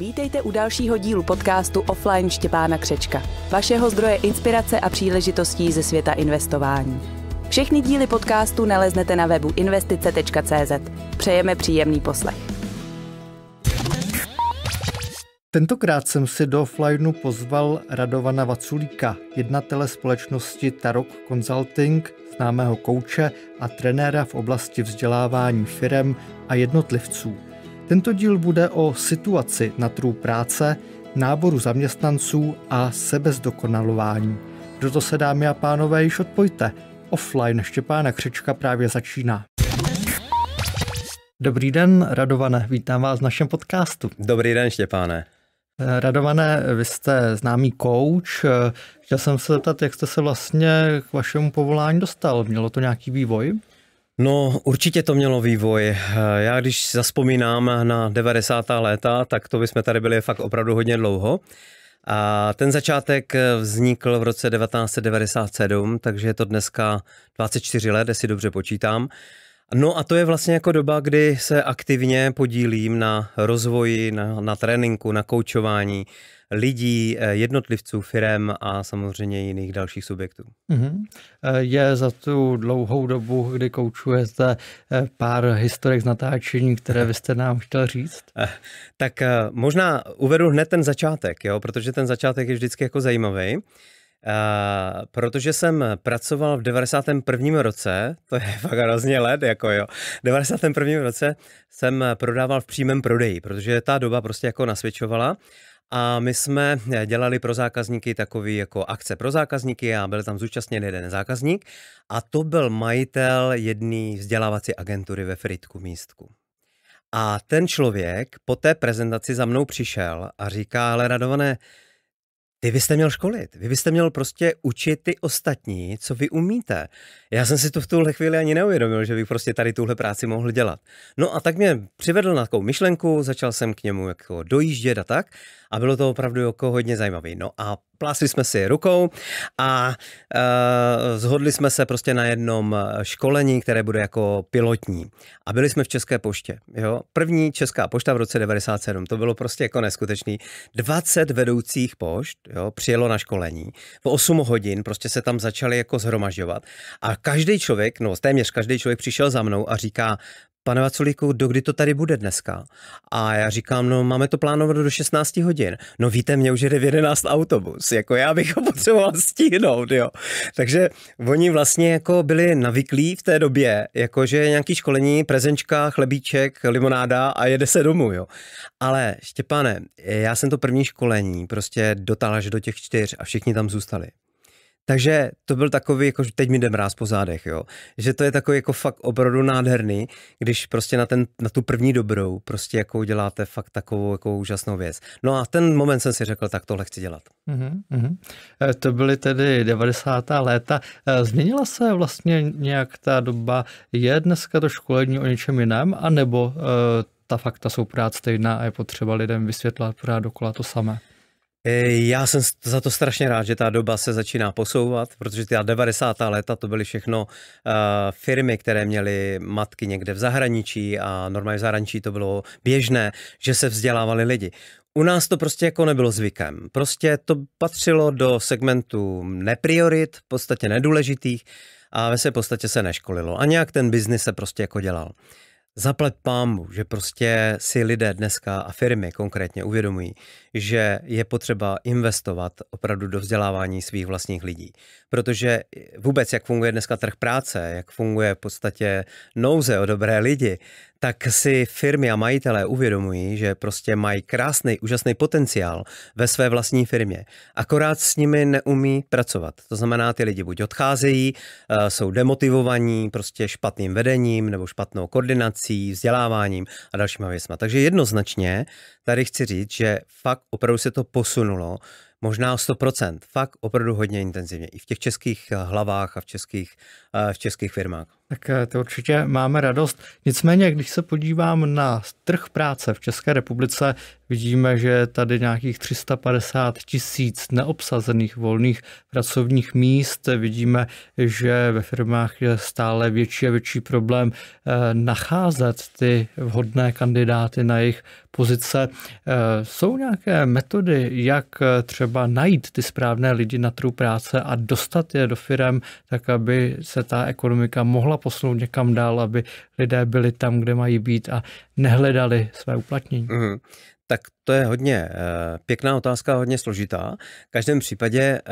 Vítejte u dalšího dílu podcastu Offline Štěpána Křečka, vašeho zdroje inspirace a příležitostí ze světa investování. Všechny díly podcastu naleznete na webu investice.cz. Přejeme příjemný poslech. Tentokrát jsem si do offlineu pozval Radovana Vaculíka, jednatele společnosti Tarok Consulting, známého kouče a trenéra v oblasti vzdělávání firem a jednotlivců. Tento díl bude o situaci na trhu práce, náboru zaměstnanců a sebezdokonalování. Proto se, dámy a pánové, již odpojte. Offline Štěpána Křečka právě začíná. Dobrý den, Radované, vítám vás v našem podcastu. Dobrý den, Štěpáne. Eh, Radované, vy jste známý coach. Eh, chtěl jsem se zeptat, jak jste se vlastně k vašemu povolání dostal. Mělo to nějaký vývoj? No, určitě to mělo vývoj. Já když zaspomínám na 90. léta, tak to bychom tady byli fakt opravdu hodně dlouho. A ten začátek vznikl v roce 1997, takže je to dneska 24 let, jestli dobře počítám. No a to je vlastně jako doba, kdy se aktivně podílím na rozvoji, na, na tréninku, na koučování lidí, eh, jednotlivců, firem a samozřejmě jiných dalších subjektů. Mm-hmm. Je za tu dlouhou dobu, kdy koučujete, eh, pár historek z natáčení, které byste nám chtěl říct? Tak možná uvedu hned ten začátek, jo, protože ten začátek je vždycky jako zajímavý. Eh, protože jsem pracoval v 91. roce, to je fakt hrozně let, jako jo, v 91. roce jsem prodával v přímém prodeji, protože ta doba prostě jako nasvědčovala a my jsme dělali pro zákazníky takový jako akce pro zákazníky a byl tam zúčastněn jeden zákazník a to byl majitel jedné vzdělávací agentury ve Fritku místku. A ten člověk po té prezentaci za mnou přišel a říká, ale radované, ty byste měl školit, vy byste měl prostě učit ty ostatní, co vy umíte. Já jsem si to v tuhle chvíli ani neuvědomil, že bych prostě tady tuhle práci mohl dělat. No a tak mě přivedl na takovou myšlenku, začal jsem k němu jako dojíždět a tak a bylo to opravdu jako hodně zajímavé, No a plásli jsme si rukou a e, zhodli jsme se prostě na jednom e, školení, které bude jako pilotní. A byli jsme v České poště. Jo? První Česká pošta v roce 97. To bylo prostě jako neskutečný. 20 vedoucích pošt jo, přijelo na školení. V 8 hodin prostě se tam začali jako zhromažďovat. A každý člověk, no téměř každý člověk přišel za mnou a říká, pane Vaculíku, do kdy to tady bude dneska? A já říkám, no máme to plánováno do 16 hodin. No víte, mě už jede v 11 autobus, jako já bych ho potřeboval stihnout, jo. Takže oni vlastně jako byli navyklí v té době, jako že nějaký školení, prezenčka, chlebíček, limonáda a jede se domů, jo. Ale Štěpane, já jsem to první školení prostě dotáhl až do těch čtyř a všichni tam zůstali. Takže to byl takový, jako teď mi jde mráz po zádech, jo. Že to je takový jako fakt opravdu nádherný, když prostě na, ten, na tu první dobrou prostě jako uděláte fakt takovou jako úžasnou věc. No a ten moment jsem si řekl, tak tohle chci dělat. Mm-hmm. To byly tedy 90. léta. E, změnila se vlastně nějak ta doba? Je dneska to školení o něčem jiném, anebo e, ta fakta jsou pořád stejná a je potřeba lidem vysvětlat pořád dokola to samé? Eh, já jsem za to strašně rád, že ta doba se začíná posouvat, protože ty 90. léta to byly všechno uh, firmy, které měly matky někde v zahraničí a normálně v zahraničí to bylo běžné, že se vzdělávali lidi. U nás to prostě jako nebylo zvykem. Prostě to patřilo do segmentu nepriorit, v podstatě nedůležitých a ve své podstatě se neškolilo. A nějak ten biznis se prostě jako dělal. Zaplet pámu, že prostě si lidé dneska a firmy konkrétně uvědomují, že je potřeba investovat opravdu do vzdělávání svých vlastních lidí. Protože vůbec, jak funguje dneska trh práce, jak funguje v podstatě nouze o dobré lidi, tak si firmy a majitelé uvědomují, že prostě mají krásný, úžasný potenciál ve své vlastní firmě. Akorát s nimi neumí pracovat. To znamená, ty lidi buď odcházejí, eh, jsou demotivovaní prostě špatným vedením nebo špatnou koordinací, vzděláváním a dalšíma věcma. Takže jednoznačně tady chci říct, že fakt fakt opravdu se to posunulo, možná o 100%, fakt opravdu hodně intenzivně, i v těch českých eh, hlavách a v českých, eh, v českých firmách. Tak eh, to určitě máme radost. Nicméně, když se podívám na trh práce v České republice, Vidíme, že je tady nějakých 350 tisíc neobsazených volných pracovních míst. Vidíme, že ve firmách je stále větší a větší problém eh, nacházet ty vhodné kandidáty na jejich pozice. Eh, jsou nějaké metody, jak eh, třeba najít ty správné lidi na trhu práce a dostat je do firm, tak aby se ta ekonomika mohla posunout někam dál, aby lidé byli tam, kde mají být a nehledali své uplatnění? Mm. Tak to je hodně eh, pěkná otázka, hodně složitá. V každém případě eh,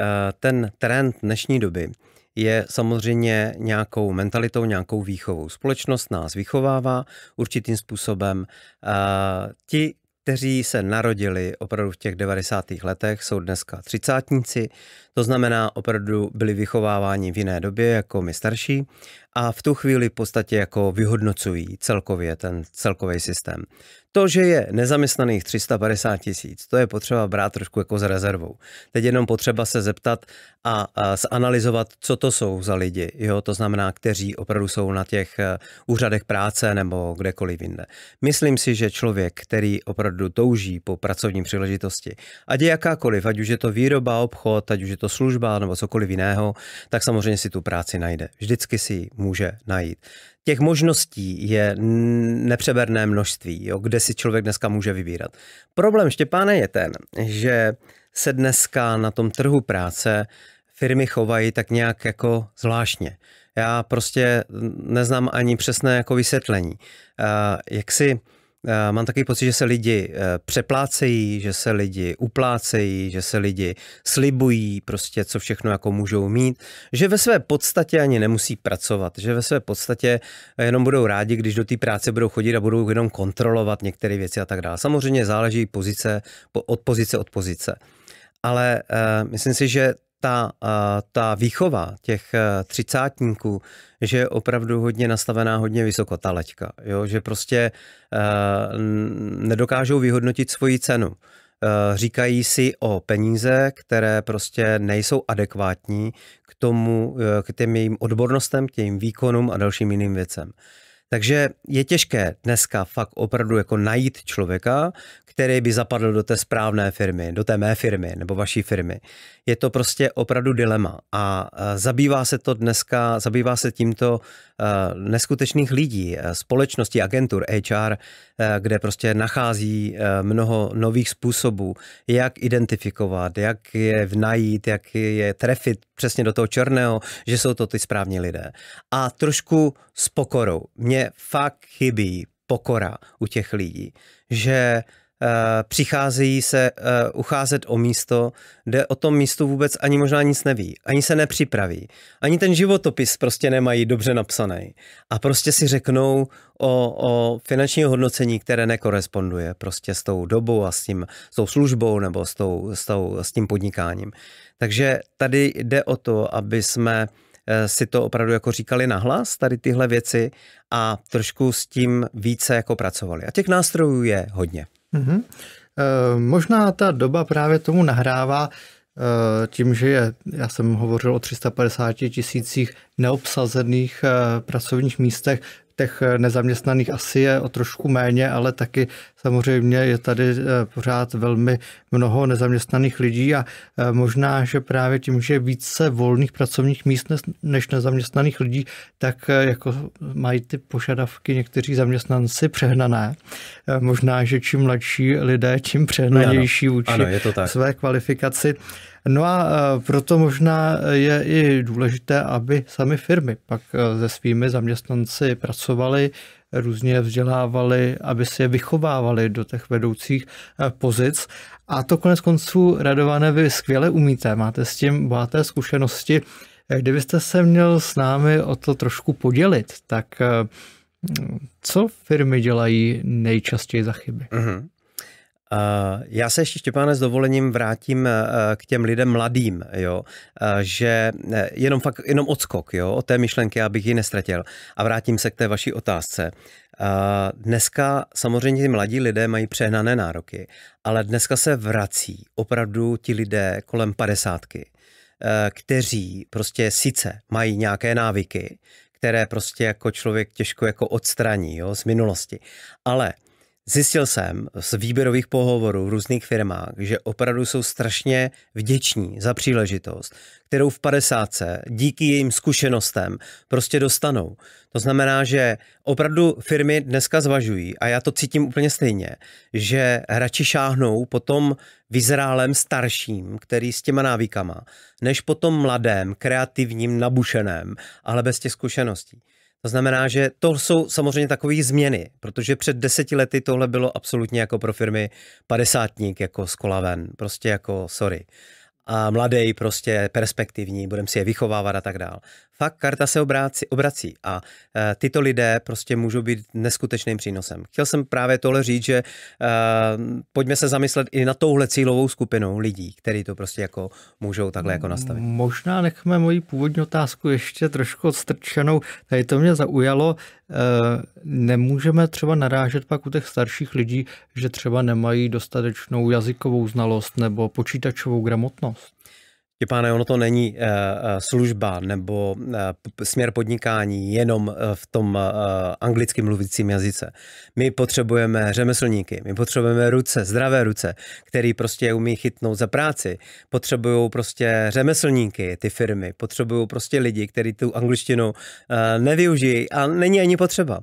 ten trend dnešní doby je samozřejmě nějakou mentalitou, nějakou výchovou. Společnost nás vychovává určitým způsobem. Eh, ti, kteří se narodili opravdu v těch 90. letech, jsou dneska třicátníci, to znamená opravdu byli vychováváni v jiné době jako my starší a v tu chvíli v podstatě jako vyhodnocují celkově ten celkový systém. To, že je nezaměstnaných 350 tisíc, to je potřeba brát trošku jako s rezervou. Teď jenom potřeba se zeptat a, a zanalizovat, co to jsou za lidi, jo, to znamená, kteří opravdu jsou na těch eh, úřadech práce nebo kdekoliv jinde. Myslím si, že člověk, který opravdu touží po pracovní příležitosti, ať je jakákoliv, ať už je to výroba, obchod, ať už je to služba nebo cokoliv jiného, tak samozřejmě si tu práci najde. Vždycky si ji může najít. Těch možností je nepřeberné množství, jo, kde si člověk dneska může vybírat. Problém Štěpáne je ten, že se dneska na tom trhu práce firmy chovají tak nějak jako zvláštně. Já prostě neznám ani přesné jako vysvětlení. Jak si Eh, mám takový pocit, že se lidi eh, přeplácejí, že se lidi uplácejí, že se lidi slibují prostě, co všechno jako můžou mít, že ve své podstatě ani nemusí pracovat, že ve své podstatě eh, jenom budou rádi, když do té práce budou chodit a budou jenom kontrolovat některé věci a tak dále. Samozřejmě záleží pozice, od pozice od pozice. Ale uh, myslím si, že ta, ta výchova těch e, třicátníků, že je opravdu hodně nastavená hodně vysoko ta leďka, jo? že prostě e, nedokážou vyhodnotit svoji cenu e, říkají si o peníze, které prostě nejsou adekvátní k tomu, k těm jejím odbornostem, k těm výkonům a dalším jiným věcem. Takže je těžké dneska fakt opravdu jako najít člověka, který by zapadl do té správné firmy, do té mé firmy nebo vaší firmy. Je to prostě opravdu dilema a zabývá se to dneska, zabývá se tímto neskutečných lidí, společností, agentur, HR, kde prostě nachází mnoho nových způsobů, jak identifikovat, jak je najít, jak je trefit přesně do toho černého, že jsou to ty správní lidé. A trošku s pokorou. Mě mě fakt chybí pokora u těch lidí, že uh, přicházejí se uh, ucházet o místo, kde o tom místu vůbec ani možná nic neví, ani se nepřipraví, ani ten životopis prostě nemají dobře napsaný a prostě si řeknou o, o finanční hodnocení, které nekoresponduje prostě s tou dobou a s, tím, s tou službou nebo s, tou, s, tou, s tím podnikáním. Takže tady jde o to, aby jsme uh, Eh, si to opravdu jako říkali nahlas, tady tyhle věci a trošku s tím více jako pracovali. A těch nástrojů je hodně. Mm-hmm. E, možná ta doba právě tomu nahrává e, tím, že je, já jsem hovořil o 350 tisících neobsazených e, pracovních místech těch eh, nezaměstnaných asi je o trošku méně, ale taky samozřejmě je tady eh, pořád velmi mnoho nezaměstnaných lidí a eh, možná, že právě tím, že je více volných pracovních míst než nezaměstnaných lidí, tak jako mají ty požadavky někteří zaměstnanci přehnané. Možná, že čím mladší lidé, tím přehnanější vůči své kvalifikaci. No a e, proto možná e, je i důležité, aby sami firmy pak e, se svými zaměstnanci pracovali, různě vzdělávali, aby si je vychovávali do těch vedoucích pozic. A to konec konců, Radované, vy skvěle umíte, máte s tím bohaté zkušenosti. Kdybyste se měl s námi o to trošku podělit, tak co firmy dělají nejčastěji za chyby? Uh-huh. Eh, já se ještě, Štěpáne, s dovolením vrátím eh, k těm lidem mladým, jo? Eh, že jenom, fakt, jenom odskok jo? od té myšlenky, abych ji nestratil. A vrátím se k té vaší otázce. Dneska samozřejmě ti mladí lidé mají přehnané nároky, ale dneska se vrací opravdu ti lidé kolem padesátky, kteří prostě sice mají nějaké návyky, které prostě jako člověk těžko jako odstraní jo, z minulosti. Ale Zjistil jsem z výběrových pohovorů v různých firmách, že opravdu jsou strašně vděční za příležitost, kterou v 50. díky jejím zkušenostem prostě dostanou. To znamená, že opravdu firmy dneska zvažují, a já to cítím úplně stejně, že hráči šáhnou po tom vyzrálem starším, který s těma návykama, než po tom mladém, kreativním, nabušeném, ale bez těch zkušeností. To znamená, že to jsou samozřejmě takové změny, protože před deseti lety tohle bylo absolutně jako pro firmy padesátník, jako skolaven, prostě jako sorry a mladý, prostě perspektivní, budeme si je vychovávat a tak dál. Fakt karta se obrací, obrací a e, tyto lidé prostě můžou být neskutečným přínosem. Chtěl jsem právě tohle říct, že e, pojďme se zamyslet i na touhle cílovou skupinou lidí, který to prostě jako můžou takhle jako nastavit. Možná nechme moji původní otázku ještě trošku odstrčenou. Tady to mě zaujalo. E, nemůžeme třeba narážet pak u těch starších lidí, že třeba nemají dostatečnou jazykovou znalost nebo počítačovou gramotnost? Tě ono to není eh, eh, služba nebo eh, směr podnikání jenom v tom anglicky mluvícím jazyce. My potřebujeme řemeslníky, my potřebujeme ruce, zdravé ruce, který prostě umí chytnout za práci. Potřebují prostě řemeslníky, ty firmy, potřebují prostě lidi, kteří tu angličtinu nevyužijí a není ani potřeba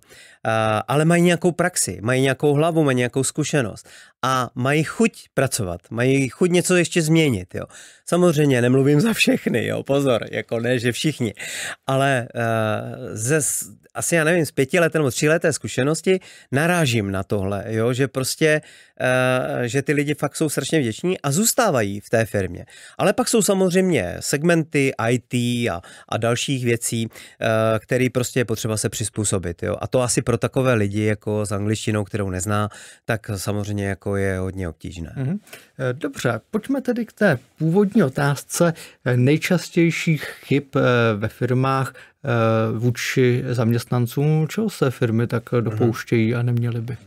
ale mají nějakou praxi, mají nějakou hlavu, mají nějakou zkušenost a mají chuť pracovat, mají chuť něco ještě změnit. Jo. Samozřejmě nemluvím za všechny, jo, pozor, jako ne, že všichni, ale uh, ze, asi já nevím, z pěti let nebo tří leté zkušenosti narážím na tohle, jo, že prostě, uh, že ty lidi fakt jsou strašně vděční a zůstávají v té firmě. Ale pak jsou samozřejmě segmenty IT a, a dalších věcí, uh, eh, které prostě je potřeba se přizpůsobit. Jo. A to asi pro pro takové lidi jako s angličtinou, kterou nezná, tak samozřejmě jako je hodně obtížné. Mm-hmm. Dobře, pojďme tedy k té původní otázce eh, nejčastějších chyb eh, ve firmách vůči zaměstnancům, čeho se firmy tak mhm. dopouštějí a neměly by.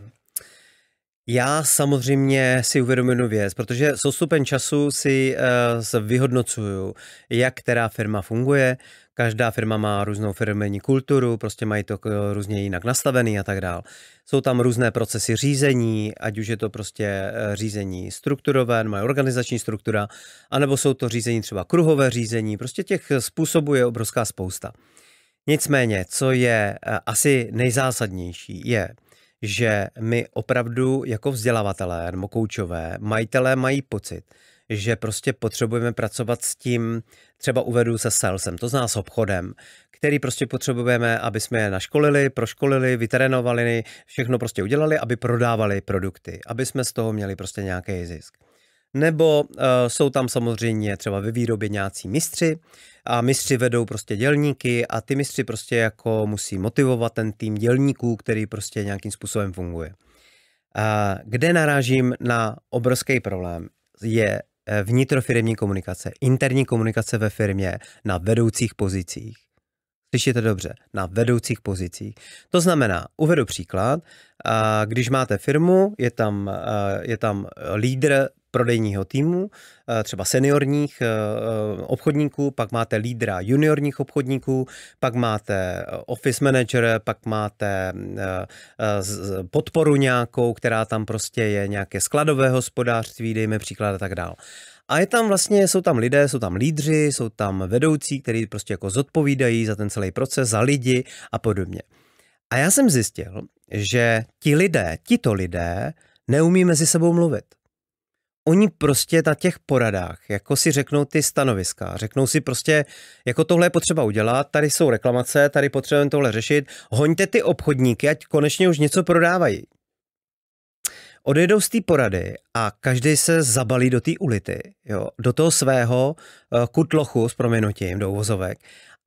Já samozřejmě si uvědomím věc, protože s postupem času si uh, vyhodnocuju, jak která firma funguje. Každá firma má různou firmní kulturu, prostě mají to eh, různě jinak nastavený a tak dál. Jsou tam různé procesy řízení, ať už je to prostě eh, řízení strukturové, mají organizační struktura, anebo jsou to řízení třeba kruhové řízení, prostě těch způsobů je obrovská spousta. Nicméně, co je asi nejzásadnější, je, že my opravdu jako vzdělavatelé nebo koučové, majitelé mají pocit, že prostě potřebujeme pracovat s tím, třeba uvedu se salesem, to zná s obchodem, který prostě potřebujeme, aby jsme je naškolili, proškolili, vytrénovali, všechno prostě udělali, aby prodávali produkty, aby jsme z toho měli prostě nějaký zisk nebo uh, jsou tam samozřejmě třeba ve výrobě nějací mistři a mistři vedou prostě dělníky a ty mistři prostě jako musí motivovat ten tým dělníků, který prostě nějakým způsobem funguje. Uh, kde narážím na obrovský problém je eh, vnitrofirmní komunikace, interní komunikace ve firmě na vedoucích pozicích. Slyšíte dobře, na vedoucích pozicích. To znamená, uvedu příklad, když máte firmu, je tam, eh, je tam lídr prodejního týmu, eh, třeba seniorních eh, eh, obchodníků, pak máte lídra juniorních obchodníků, pak máte office manager, pak máte mm, podporu nějakou, která tam prostě je nějaké skladové hospodářství, dejme příklad a tak dál. A je tam vlastně, jsou tam lidé, jsou tam lídři, jsou tam vedoucí, kteří prostě jako zodpovídají za ten celý proces, za lidi a podobně. A já jsem zjistil, že ti lidé, tito lidé neumí mezi sebou mluvit oni prostě na těch poradách, jako si řeknou ty stanoviska, řeknou si prostě, jako tohle je potřeba udělat, tady jsou reklamace, tady potřebujeme tohle řešit, hoňte ty obchodníky, ať konečně už něco prodávají. Odejdou z té porady a každý se zabalí do té ulity, jo, do toho svého eh, kutlochu s proměnutím, do uvozovek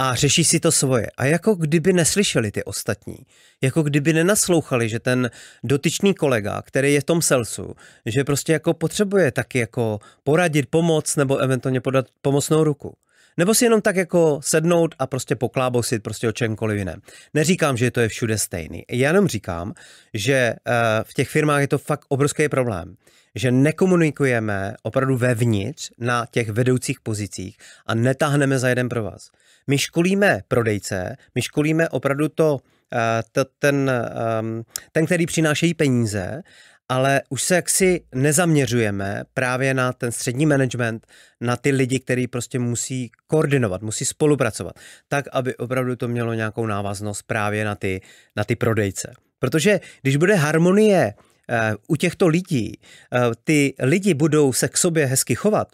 a řeší si to svoje. A jako kdyby neslyšeli ty ostatní, jako kdyby nenaslouchali, že ten dotyčný kolega, který je v tom selsu, že prostě jako potřebuje taky jako poradit, pomoc nebo eventuálně podat pomocnou ruku. Nebo si jenom tak jako sednout a prostě poklábosit prostě o čemkoliv jiném. Neříkám, že to je všude stejný. Já jenom říkám, že eh, v těch firmách je to fakt obrovský problém že nekomunikujeme opravdu vevnitř na těch vedoucích pozicích a netáhneme za jeden pro vás. My školíme prodejce, my školíme opravdu to, eh, to ten, ehm, ten, který přinášejí peníze, ale už se jaksi nezaměřujeme právě na ten střední management, na ty lidi, který prostě musí koordinovat, musí spolupracovat, tak, aby opravdu to mělo nějakou návaznost právě na ty, na ty prodejce. Protože když bude harmonie eh, u těchto lidí, eh, ty lidi budou se k sobě hezky chovat,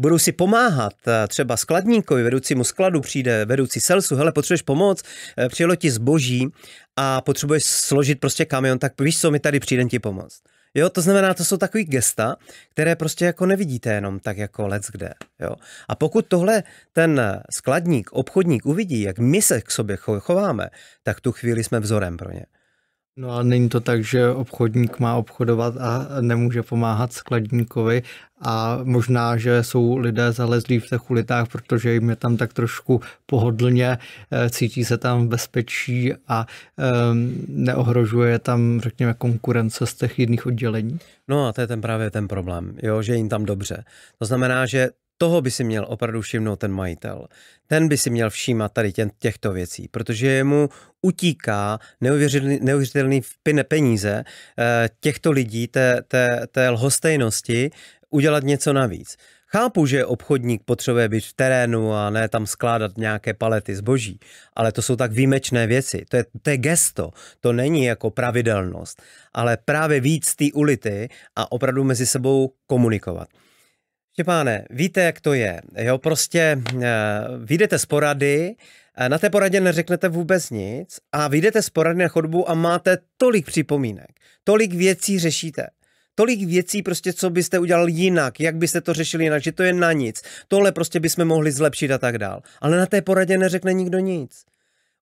budou si pomáhat, eh, třeba skladníkovi, vedoucímu skladu přijde vedoucí selsu, hele, potřebuješ pomoc, eh, přijelo ti zboží a potřebuješ složit prostě kamion, tak víš co, mi tady přijde ti pomoct. Jo, to znamená, to jsou takový gesta, které prostě jako nevidíte jenom tak jako let's kde. Jo. A pokud tohle ten skladník, obchodník uvidí, jak my se k sobě chováme, tak tu chvíli jsme vzorem pro ně. No a není to tak, že obchodník má obchodovat a nemůže pomáhat skladníkovi a možná, že jsou lidé zalezlí v těch ulitách, protože jim je tam tak trošku pohodlně, eh, cítí se tam bezpečí a um, neohrožuje tam, řekněme, konkurence z těch jiných oddělení. No a to je ten právě ten problém, jo, že jim tam dobře. To znamená, že toho by si měl opravdu všimnout ten majitel. Ten by si měl všímat tady tě, těchto věcí, protože mu utíká neuvěřitelný, neuvěřitelný peníze eh, těchto lidí, té, té, té lhostejnosti, udělat něco navíc. Chápu, že obchodník potřebuje být v terénu a ne tam skládat nějaké palety zboží, ale to jsou tak výjimečné věci. To je, to je gesto, to není jako pravidelnost, ale právě víc té ulity a opravdu mezi sebou komunikovat. Štěpáne, víte, jak to je. Jo, prostě uh, vyjdete z porady, uh, na té poradě neřeknete vůbec nic a vyjdete z porady na chodbu a máte tolik připomínek, tolik věcí řešíte tolik věcí, prostě, co byste udělal jinak, jak byste to řešili jinak, že to je na nic. Tohle prostě bychom mohli zlepšit a tak dál. Ale na té poradě neřekne nikdo nic.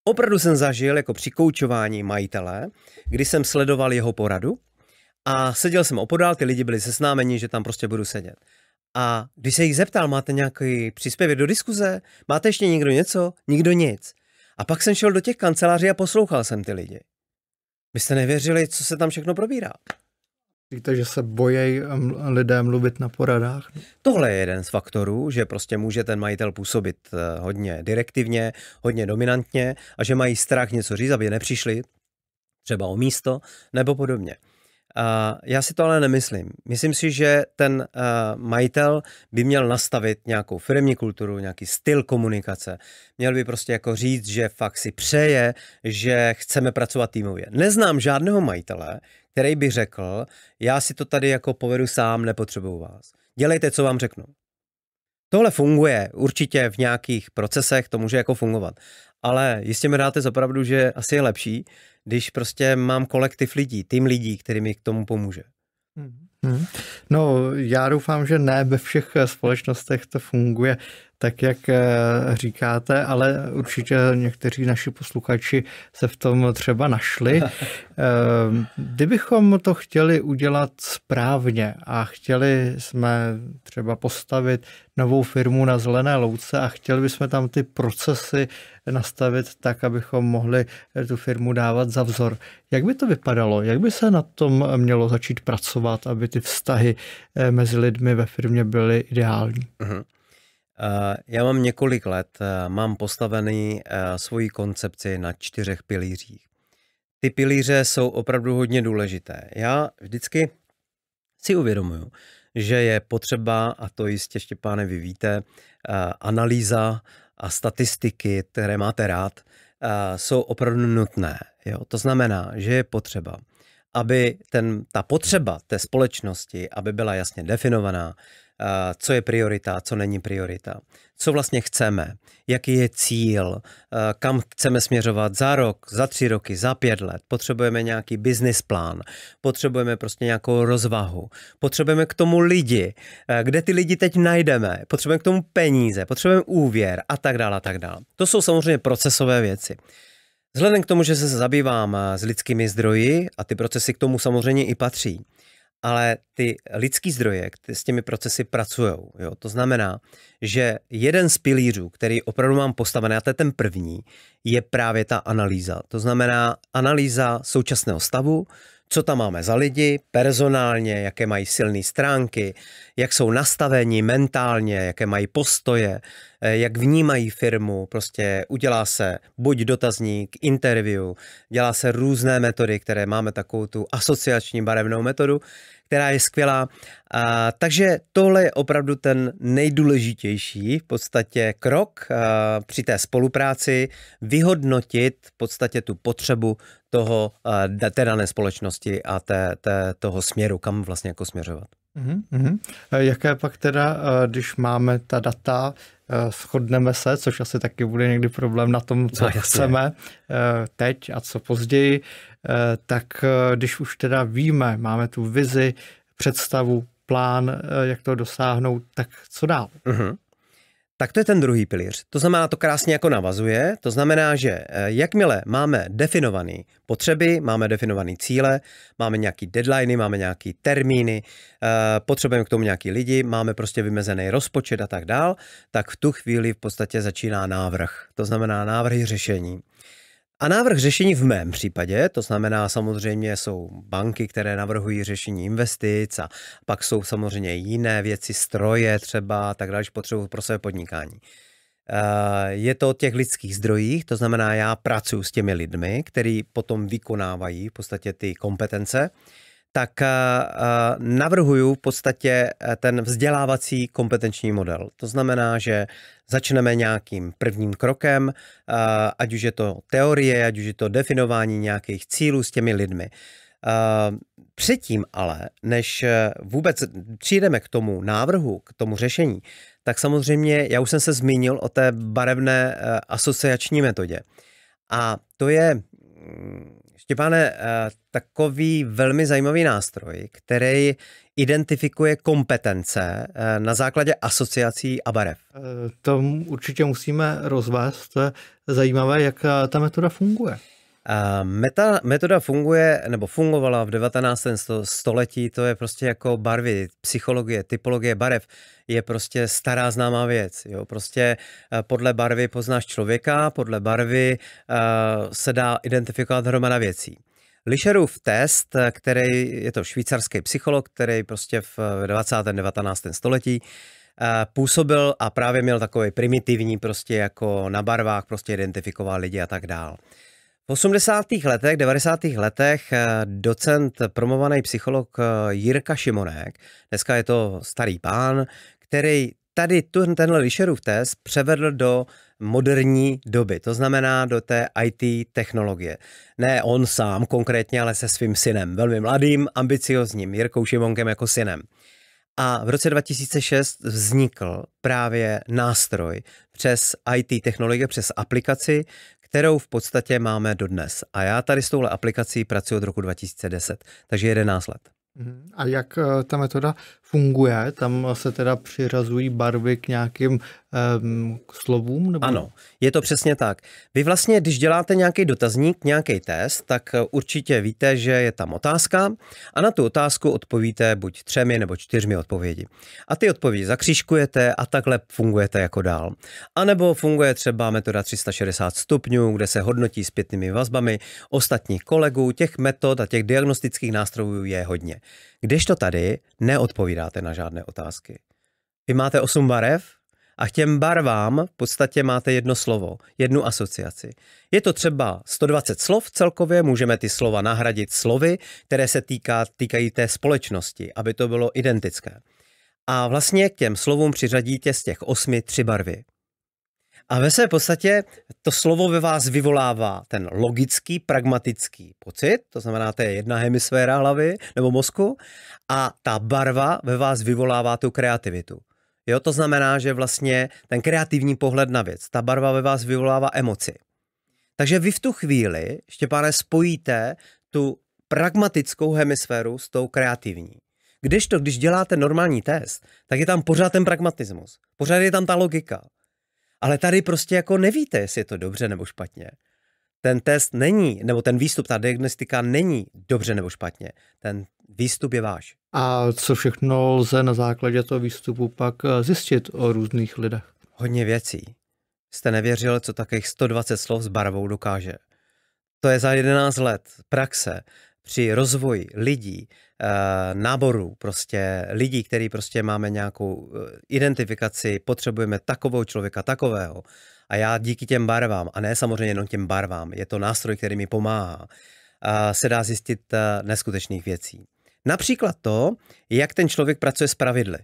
Opravdu jsem zažil jako při koučování majitele, kdy jsem sledoval jeho poradu a seděl jsem opodál, ty lidi byli seznámeni, že tam prostě budu sedět. A když se jich zeptal, máte nějaký příspěvek do diskuze? Máte ještě někdo něco? Nikdo nic. A pak jsem šel do těch kanceláří a poslouchal jsem ty lidi. Byste nevěřili, co se tam všechno probírá. Víte, že se bojejí um, lidé mluvit na poradách? Tohle je jeden z faktorů, že prostě může ten majitel působit eh, hodně direktivně, hodně dominantně a že mají strach něco říct, aby nepřišli třeba o místo nebo podobně já si to ale nemyslím. Myslím si, že ten uh, majitel by měl nastavit nějakou firmní kulturu, nějaký styl komunikace. Měl by prostě jako říct, že fakt si přeje, že chceme pracovat týmově. Neznám žádného majitele, který by řekl, já si to tady jako povedu sám, nepotřebuju vás. Dělejte, co vám řeknu. Tohle funguje určitě v nějakých procesech, to může jako fungovat. Ale jistě mi dáte zapravdu, že asi je lepší, když prostě mám kolektiv lidí, tým lidí, který mi k tomu pomůže. Hmm. hmm. No, já doufám, že ne ve všech eh, společnostech to funguje tak jak eh, říkáte, ale určitě někteří naši posluchači se v tom třeba našli. Eh, kdybychom to chtěli udělat správně a chtěli jsme třeba postavit novou firmu na zelené louce a chtěli bychom tam ty procesy nastavit tak, abychom mohli eh, tu firmu dávat za vzor. Jak by to vypadalo? Jak by se na tom mělo začít pracovat, aby ty vztahy mezi lidmi ve firmě byly ideální? Uh-huh. Eh, já mám několik let, eh, mám postavený eh, svoji koncepci na čtyřech pilířích. Ty pilíře jsou opravdu hodně důležité. Já vždycky si uvědomuju, že je potřeba, a to jistě Štěpáne vy víte, analýza a statistiky, které máte rád, jsou opravdu nutné. Jo? To znamená, že je potřeba, aby ten, ta potřeba té společnosti, aby byla jasně definovaná, co je priorita, co není priorita, co vlastně chceme, jaký je cíl, kam chceme směřovat za rok, za tři roky, za pět let. Potřebujeme nějaký business plán, potřebujeme prostě nějakou rozvahu, potřebujeme k tomu lidi, kde ty lidi teď najdeme, potřebujeme k tomu peníze, potřebujeme úvěr a tak dále a tak dále. To jsou samozřejmě procesové věci. Vzhledem k tomu, že se zabývám s lidskými zdroji a ty procesy k tomu samozřejmě i patří, ale ty lidský zdroje s těmi procesy pracují. To znamená, že jeden z pilířů, který opravdu mám postavený, a to je ten první, je právě ta analýza. To znamená analýza současného stavu, co tam máme za lidi, personálně, jaké mají silné stránky, jak jsou nastavení mentálně, jaké mají postoje, Eh, jak vnímají firmu, prostě udělá se buď dotazník, interview, dělá se různé metody, které máme takovou tu asociační barevnou metodu, která je skvělá. A, takže tohle je opravdu ten nejdůležitější v podstatě krok a, eh, při té spolupráci, vyhodnotit v podstatě tu potřebu toho, a, eh, té dané společnosti a té, té, toho směru, kam vlastně jako směřovat. Mm-hmm. Jaké pak teda, když máme ta data, Eh, shodneme se, což asi taky bude někdy problém na tom, co no, chceme eh, teď a co později, eh, tak když už teda víme, máme tu vizi, představu, plán, jak to dosáhnout, tak co dál? Uh-huh. Tak to je ten druhý pilíř. To znamená, to krásně jako navazuje. To znamená, že eh, jakmile máme definované potřeby, máme definované cíle, máme nějaký deadliny, máme nějaké termíny, eh, potřebujeme k tomu nějaký lidi, máme prostě vymezený rozpočet a tak dál, tak v tu chvíli v podstatě začíná návrh. To znamená návrhy řešení. A návrh řešení v mém případě, to znamená samozřejmě jsou banky, které navrhují řešení investic a pak jsou samozřejmě jiné věci, stroje třeba a tak dále, potřebuji pro své podnikání. Eh, je to o těch lidských zdrojích, to znamená já pracuji s těmi lidmi, kteří potom vykonávají v podstatě ty kompetence tak eh, eh, navrhuju v podstatě eh, ten vzdělávací kompetenční model. To znamená, že začneme nějakým prvním krokem, ať už je to teorie, ať už je to definování nějakých cílů s těmi lidmi. Předtím ale, než vůbec přijdeme k tomu návrhu, k tomu řešení, tak samozřejmě já už jsem se zmínil o té barevné asociační metodě. A to je mm, Štěpáne, eh, takový velmi zajímavý nástroj, který identifikuje kompetence eh, na základě asociací a barev. Eh, to určitě musíme rozvést. Zajímavé, jak ta metoda funguje. Meta, metoda funguje, nebo fungovala v 19. století, to je prostě jako barvy, psychologie, typologie barev, je prostě stará známá věc. Jo? Prostě eh, podle barvy poznáš člověka, podle barvy uh, se dá identifikovat hromada věcí. Lišerův test, který je to švýcarský psycholog, který prostě v 20. 19. století eh, působil a právě měl takový primitivní prostě jako na barvách prostě identifikoval lidi a tak dál. V 80. letech, 90. letech eh, docent, promovaný psycholog eh, Jirka Šimonek, dneska je to starý pán, který tady tu, tenhle Lišerův test převedl do moderní doby, to znamená do té IT technologie. Ne on sám konkrétně, ale se svým synem, velmi mladým, ambiciozním, Jirkou Šimonkem jako synem. A v roce 2006 vznikl právě nástroj přes IT technologie, přes aplikaci, kterou v podstatě máme dodnes. A já tady s touhle aplikací pracuji od roku 2010, takže 11 let. Mhm. A jak eh, ta metoda funguje. Tam se teda přiřazují barvy k nějakým um, k slovům? Nebo... Ano, je to přesně tak. Vy vlastně, když děláte nějaký dotazník, nějaký test, tak eh, určitě víte, že je tam otázka a na tu otázku odpovíte buď třemi nebo čtyřmi odpovědi. A ty odpovědi zakřížkujete a takhle fungujete jako dál. A nebo funguje třeba metoda 360 stupňů, kde se hodnotí zpětnými vazbami ostatních kolegů. Těch metod a těch diagnostických nástrojů je hodně. Kdežto tady neodpovídá neodpovídáte na žádné otázky. Vy máte osm barev a k těm barvám v podstatě máte jedno slovo, jednu asociaci. Je to třeba 120 slov celkově, můžeme ty slova nahradit slovy, které se týká, týkají té společnosti, aby to bylo identické. A vlastně k těm slovům přiřadíte z těch osmi tři barvy. A ve své podstatě to slovo ve vás vyvolává ten logický, pragmatický pocit, to znamená, to je jedna hemisféra hlavy nebo mozku, a ta barva ve vás vyvolává tu kreativitu. Jo, to znamená, že vlastně ten kreativní pohled na věc, ta barva ve vás vyvolává emoci. Takže vy v tu chvíli, Štěpáne, spojíte tu pragmatickou hemisféru s tou kreativní. Když to, když děláte normální test, tak je tam pořád ten pragmatismus, pořád je tam ta logika, ale tady prostě jako nevíte, jestli je to dobře nebo špatně. Ten test není, nebo ten výstup, ta diagnostika není dobře nebo špatně. Ten výstup je váš. A co všechno lze na základě toho výstupu pak eh, zjistit o různých lidech? Hodně věcí. Jste nevěřil, co takových 120 slov s barvou dokáže. To je za 11 let praxe při rozvoji lidí, Eh, náboru prostě lidí, který prostě máme nějakou eh, identifikaci, potřebujeme takového člověka, takového. A já díky těm barvám, a ne samozřejmě jenom těm barvám, je to nástroj, který mi pomáhá, eh, se dá zjistit neskutečných věcí. Například to, jak ten člověk pracuje s pravidly.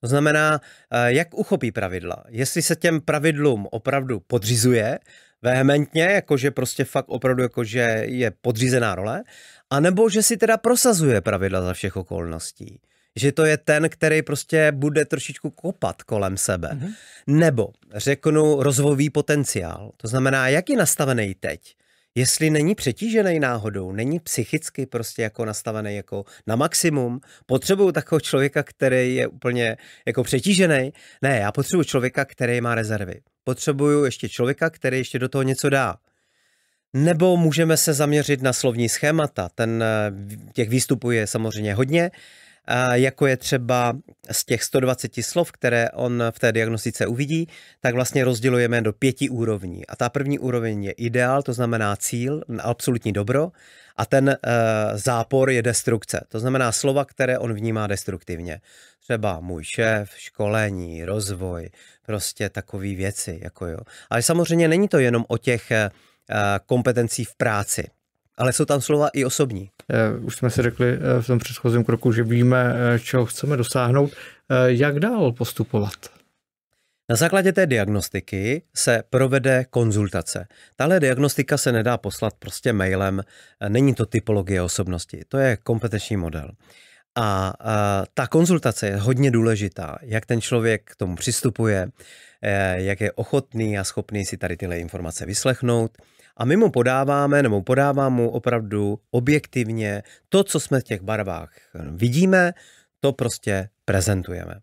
To znamená, jak uchopí pravidla. Jestli se těm pravidlům opravdu podřizuje, vehementně, jakože prostě fakt opravdu jakože je podřízená role, anebo že si teda prosazuje pravidla za všech okolností. Že to je ten, který prostě bude trošičku kopat kolem sebe. Mm-hmm. Nebo řeknu rozvojový potenciál. To znamená, jak je nastavený teď jestli není přetížený náhodou, není psychicky prostě jako nastavený jako na maximum, potřebuju takového člověka, který je úplně jako přetížený. Ne, já potřebuju člověka, který má rezervy. Potřebuju ještě člověka, který ještě do toho něco dá. Nebo můžeme se zaměřit na slovní schémata. Ten, eh, těch výstupů je samozřejmě hodně jako je třeba z těch 120 slov, které on v té diagnostice uvidí, tak vlastně rozdělujeme do pěti úrovní. A ta první úroveň je ideál, to znamená cíl, absolutní dobro, a ten eh, zápor je destrukce, to znamená slova, které on vnímá destruktivně. Třeba můj šéf, školení, rozvoj, prostě takové věci. Jako jo. Ale samozřejmě není to jenom o těch eh, eh, kompetencí v práci. Ale jsou tam slova i osobní. Eh, už jsme si řekli eh, v tom předchozím kroku, že víme, eh, čeho chceme dosáhnout. Jak dál postupovat? Na základě té diagnostiky se provede konzultace. Tahle diagnostika se nedá poslat prostě mailem, není to typologie osobnosti, to je kompetenční model. A, ta konzultace je hodně důležitá, jak ten člověk k tomu přistupuje, jak je ochotný a schopný si tady tyhle informace vyslechnout, a my mu podáváme, nebo podávám mu opravdu objektivně to, co jsme v těch barvách eh, vidíme, to prostě prezentujeme.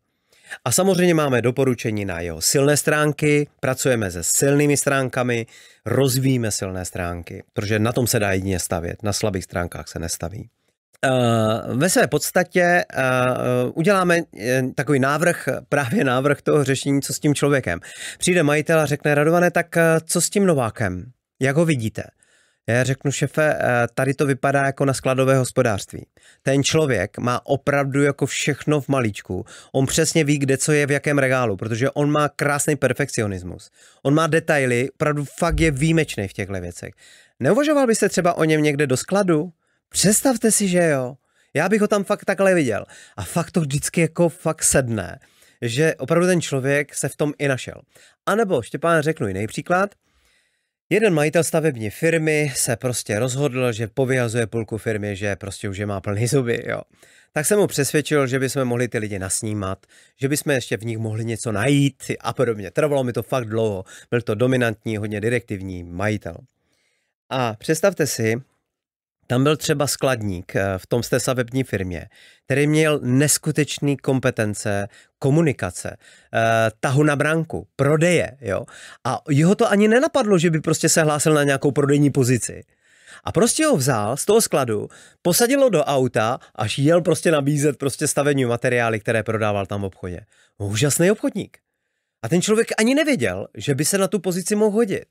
A samozřejmě máme doporučení na jeho silné stránky, pracujeme se silnými stránkami, rozvíjíme silné stránky, protože na tom se dá jedině stavět, na slabých stránkách se nestaví. Eh, ve své podstatě eh, uděláme takový návrh, právě návrh toho řešení, co s tím člověkem. Přijde majitel a řekne, Radované, tak co s tím Novákem? Jak ho vidíte? Já řeknu, šefe, eh, tady to vypadá jako na skladové hospodářství. Ten člověk má opravdu jako všechno v maličku. On přesně ví, kde co je v jakém regálu, protože on má krásný perfekcionismus. On má detaily, opravdu fakt je výjimečný v těchto věcech. Neuvažoval byste třeba o něm někde do skladu? Představte si, že jo. Já bych ho tam fakt takhle viděl. A fakt to vždycky jako fakt sedne, že opravdu ten člověk se v tom i našel. A nebo, Štěpán, řeknu jiný příklad – Jeden majitel stavební firmy se prostě rozhodl, že povyhazuje půlku firmy, že prostě už je má plný zuby, jo. Tak jsem mu přesvědčil, že bychom mohli ty lidi nasnímat, že bychom ještě v nich mohli něco najít a podobně. Trvalo mi to fakt dlouho. Byl to dominantní, hodně direktivní majitel. A představte si, tam byl třeba skladník eh, v tom té stavební firmě, který měl neskutečný kompetence, komunikace, eh, tahu na branku, prodeje. Jo? A jeho to ani nenapadlo, že by prostě se hlásil na nějakou prodejní pozici. A prostě ho vzal z toho skladu, posadil ho do auta, až jel prostě nabízet prostě stavení materiály, které prodával tam v obchodě. Úžasný obchodník. A ten člověk ani nevěděl, že by se na tu pozici mohl hodit.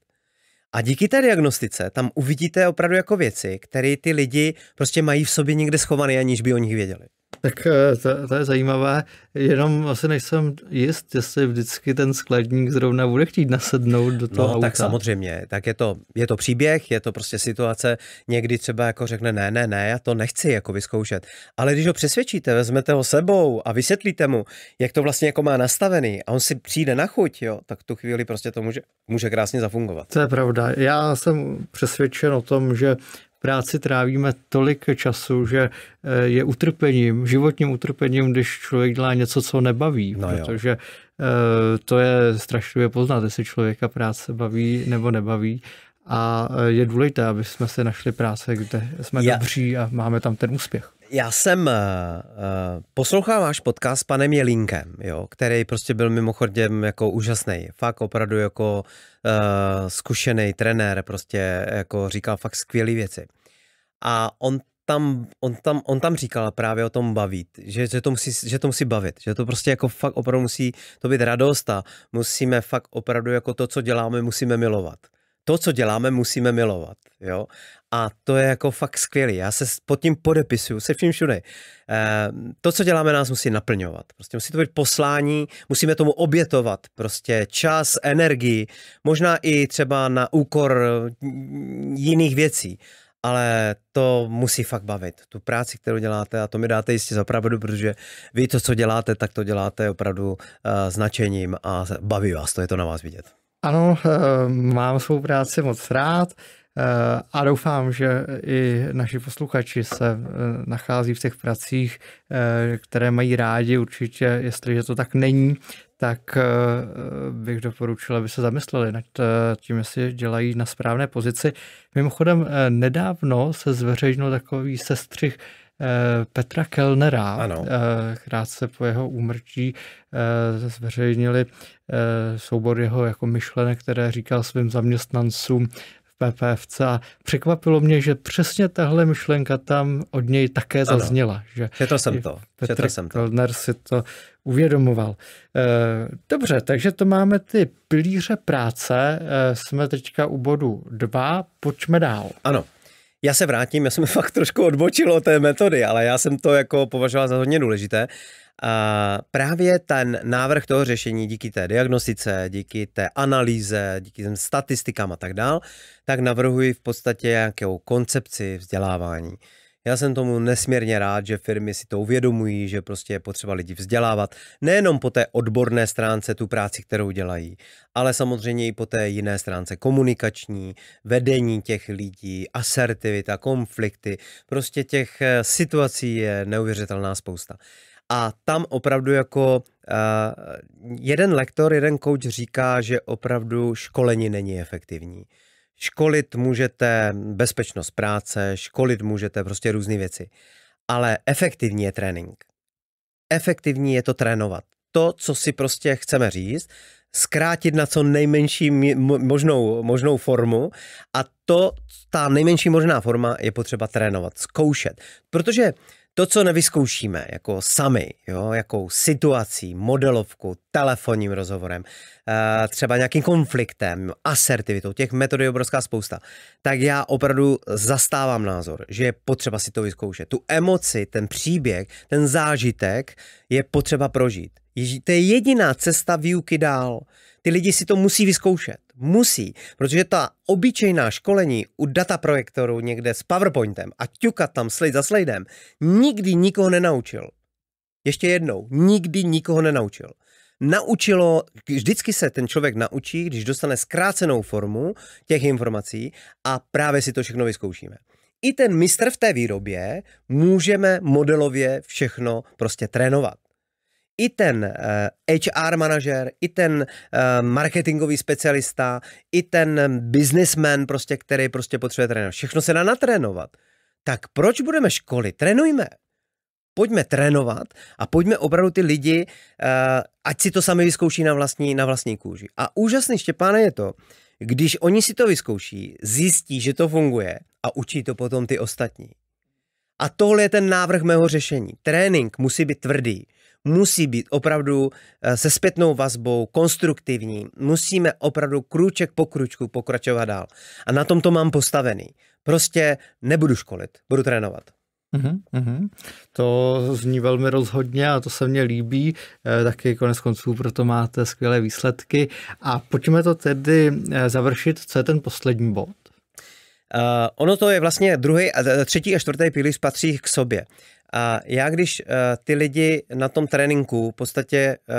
A díky té diagnostice tam uvidíte opravdu jako věci, které ty lidi prostě mají v sobě někde schované, aniž by o nich věděli. Tak eh, to, to je zajímavé, jenom asi nejsem jist, jestli vždycky ten skladník zrovna bude chtít nasednout do toho no, auta. tak samozřejmě, tak je to, je to příběh, je to prostě situace, někdy třeba jako řekne ne, ne, ne, já to nechci jako vyzkoušet, ale když ho přesvědčíte, vezmete ho sebou a vysvětlíte mu, jak to vlastně jako má nastavený a on si přijde na chuť, jo, tak tu chvíli prostě to může, může krásně zafungovat. To je pravda, já jsem přesvědčen o tom, že práci trávíme tolik času, že eh, je utrpením, životním utrpením, když člověk dělá něco, co nebaví, no protože jo. Eh, to je strašlivě poznat, jestli člověka práce baví nebo nebaví a eh, je důležité, aby jsme se našli práce, kde jsme Já... dobří a máme tam ten úspěch. Já jsem uh, poslouchal váš podcast s panem Jelínkem, jo, který prostě byl mimochodem jako úžasný, fakt opravdu jako uh, eh, zkušený trenér, prostě jako říkal fakt skvělé věci. A on tam, on tam, on tam říkal právě o tom bavit, že, že, to musí, že to musí bavit, že to prostě jako fakt opravdu musí to být radost a musíme fakt opravdu jako to, co děláme, musíme milovat to, co děláme, musíme milovat. Jo? A to je jako fakt skvělý. Já se pod tím podepisuju, se vším všude. E, to, co děláme, nás musí naplňovat. Prostě musí to být poslání, musíme tomu obětovat prostě čas, energii, možná i třeba na úkor mm, jiných věcí. Ale to musí fakt bavit. Tu práci, kterou děláte, a to mi dáte jistě za pravdu, protože vy to, co děláte, tak to děláte opravdu uh, eh, značením a baví vás to, je to na vás vidět. Ano, eh, mám svou práci moc rád eh, a doufám, že i naši posluchači se eh, nachází v těch pracích, které mají rádi. Určitě, jestliže to tak není, tak bych doporučil, aby se zamysleli nad tím, jestli dělají na správné pozici. Mimochodem, nedávno se zveřejnil takový sestřih Eh, Petra Kellnera. Ano. Eh, krátce po jeho úmrtí eh, zveřejnili soubor jeho jako myšlenek, které říkal svým zaměstnancům v PPFC a překvapilo mě, že přesně tahle myšlenka tam od něj také ano. zazněla. Že Četl jsem to. Petr jsem to. Kellner si to uvědomoval. Dobře, takže to máme ty pilíře práce. Jsme teďka u bodu dva. Pojďme dál. Ano. Já se vrátím, já jsem fakt trošku odbočil od té metody, ale já jsem to jako považoval za hodně důležité. A právě ten návrh toho řešení díky té diagnostice, díky té analýze, díky těm statistikám a tak dál, tak navrhuji v podstatě nějakou koncepci vzdělávání. Já jsem tomu nesmírně rád, že firmy si to uvědomují, že prostě je potřeba lidi vzdělávat, nejenom po té odborné stránce tu práci, kterou dělají, ale samozřejmě i po té jiné stránce komunikační, vedení těch lidí, asertivita, konflikty, prostě těch eh, situací je neuvěřitelná spousta. A tam opravdu jako uh, jeden lektor, jeden coach říká, že opravdu školení není efektivní. Školit můžete bezpečnost práce, školit můžete prostě různé věci. Ale efektivní je trénink. Efektivní je to trénovat. To, co si prostě chceme říct, zkrátit na co nejmenší možnou, možnou formu a to, ta nejmenší možná forma je potřeba trénovat, zkoušet. Protože to, co nevyzkoušíme jako sami, jo, jakou situací, modelovku, telefonním rozhovorem, eh, třeba nějakým konfliktem, asertivitou, těch metod je obrovská spousta, tak já opravdu zastávám názor, že je potřeba si to vyzkoušet. Tu emoci, ten příběh, ten zážitek je potřeba prožít. To je jediná cesta výuky dál. Ty lidi si to musí vyzkoušet. Musí, protože ta obyčejná školení u dataprojektoru někde s PowerPointem a ťukat tam slide za slidem nikdy nikoho nenaučil. Ještě jednou, nikdy nikoho nenaučil. Naučilo, vždycky se ten člověk naučí, když dostane zkrácenou formu těch informací a právě si to všechno vyzkoušíme. I ten mistr v té výrobě můžeme modelově všechno prostě trénovat i ten HR eh, manažer, i ten eh, marketingový specialista, i ten businessman, prostě, který prostě potřebuje trénovat. Všechno se dá natrénovat. Tak proč budeme školy? Trénujme. Pojďme trénovat a pojďme opravdu ty lidi, eh, ať si to sami vyzkouší na vlastní, na vlastní kůži. A úžasný Štěpáne je to, když oni si to vyzkouší, zjistí, že to funguje a učí to potom ty ostatní. A tohle je ten návrh mého řešení. Trénink musí být tvrdý musí být opravdu eh, se zpětnou vazbou, konstruktivní. Musíme opravdu krůček po krůčku pokračovat dál. A na tom to mám postavený. Prostě nebudu školit, budu trénovat. Uhum, uhum. To zní velmi rozhodně a to se mně líbí, e, taky konec konců proto máte skvělé výsledky. A pojďme to tedy eh, završit, co je ten poslední bod. Uh, ono to je vlastně druhý třetí a čtvrtý pilíř patří k sobě. A já když uh, ty lidi na tom tréninku v podstatě uh,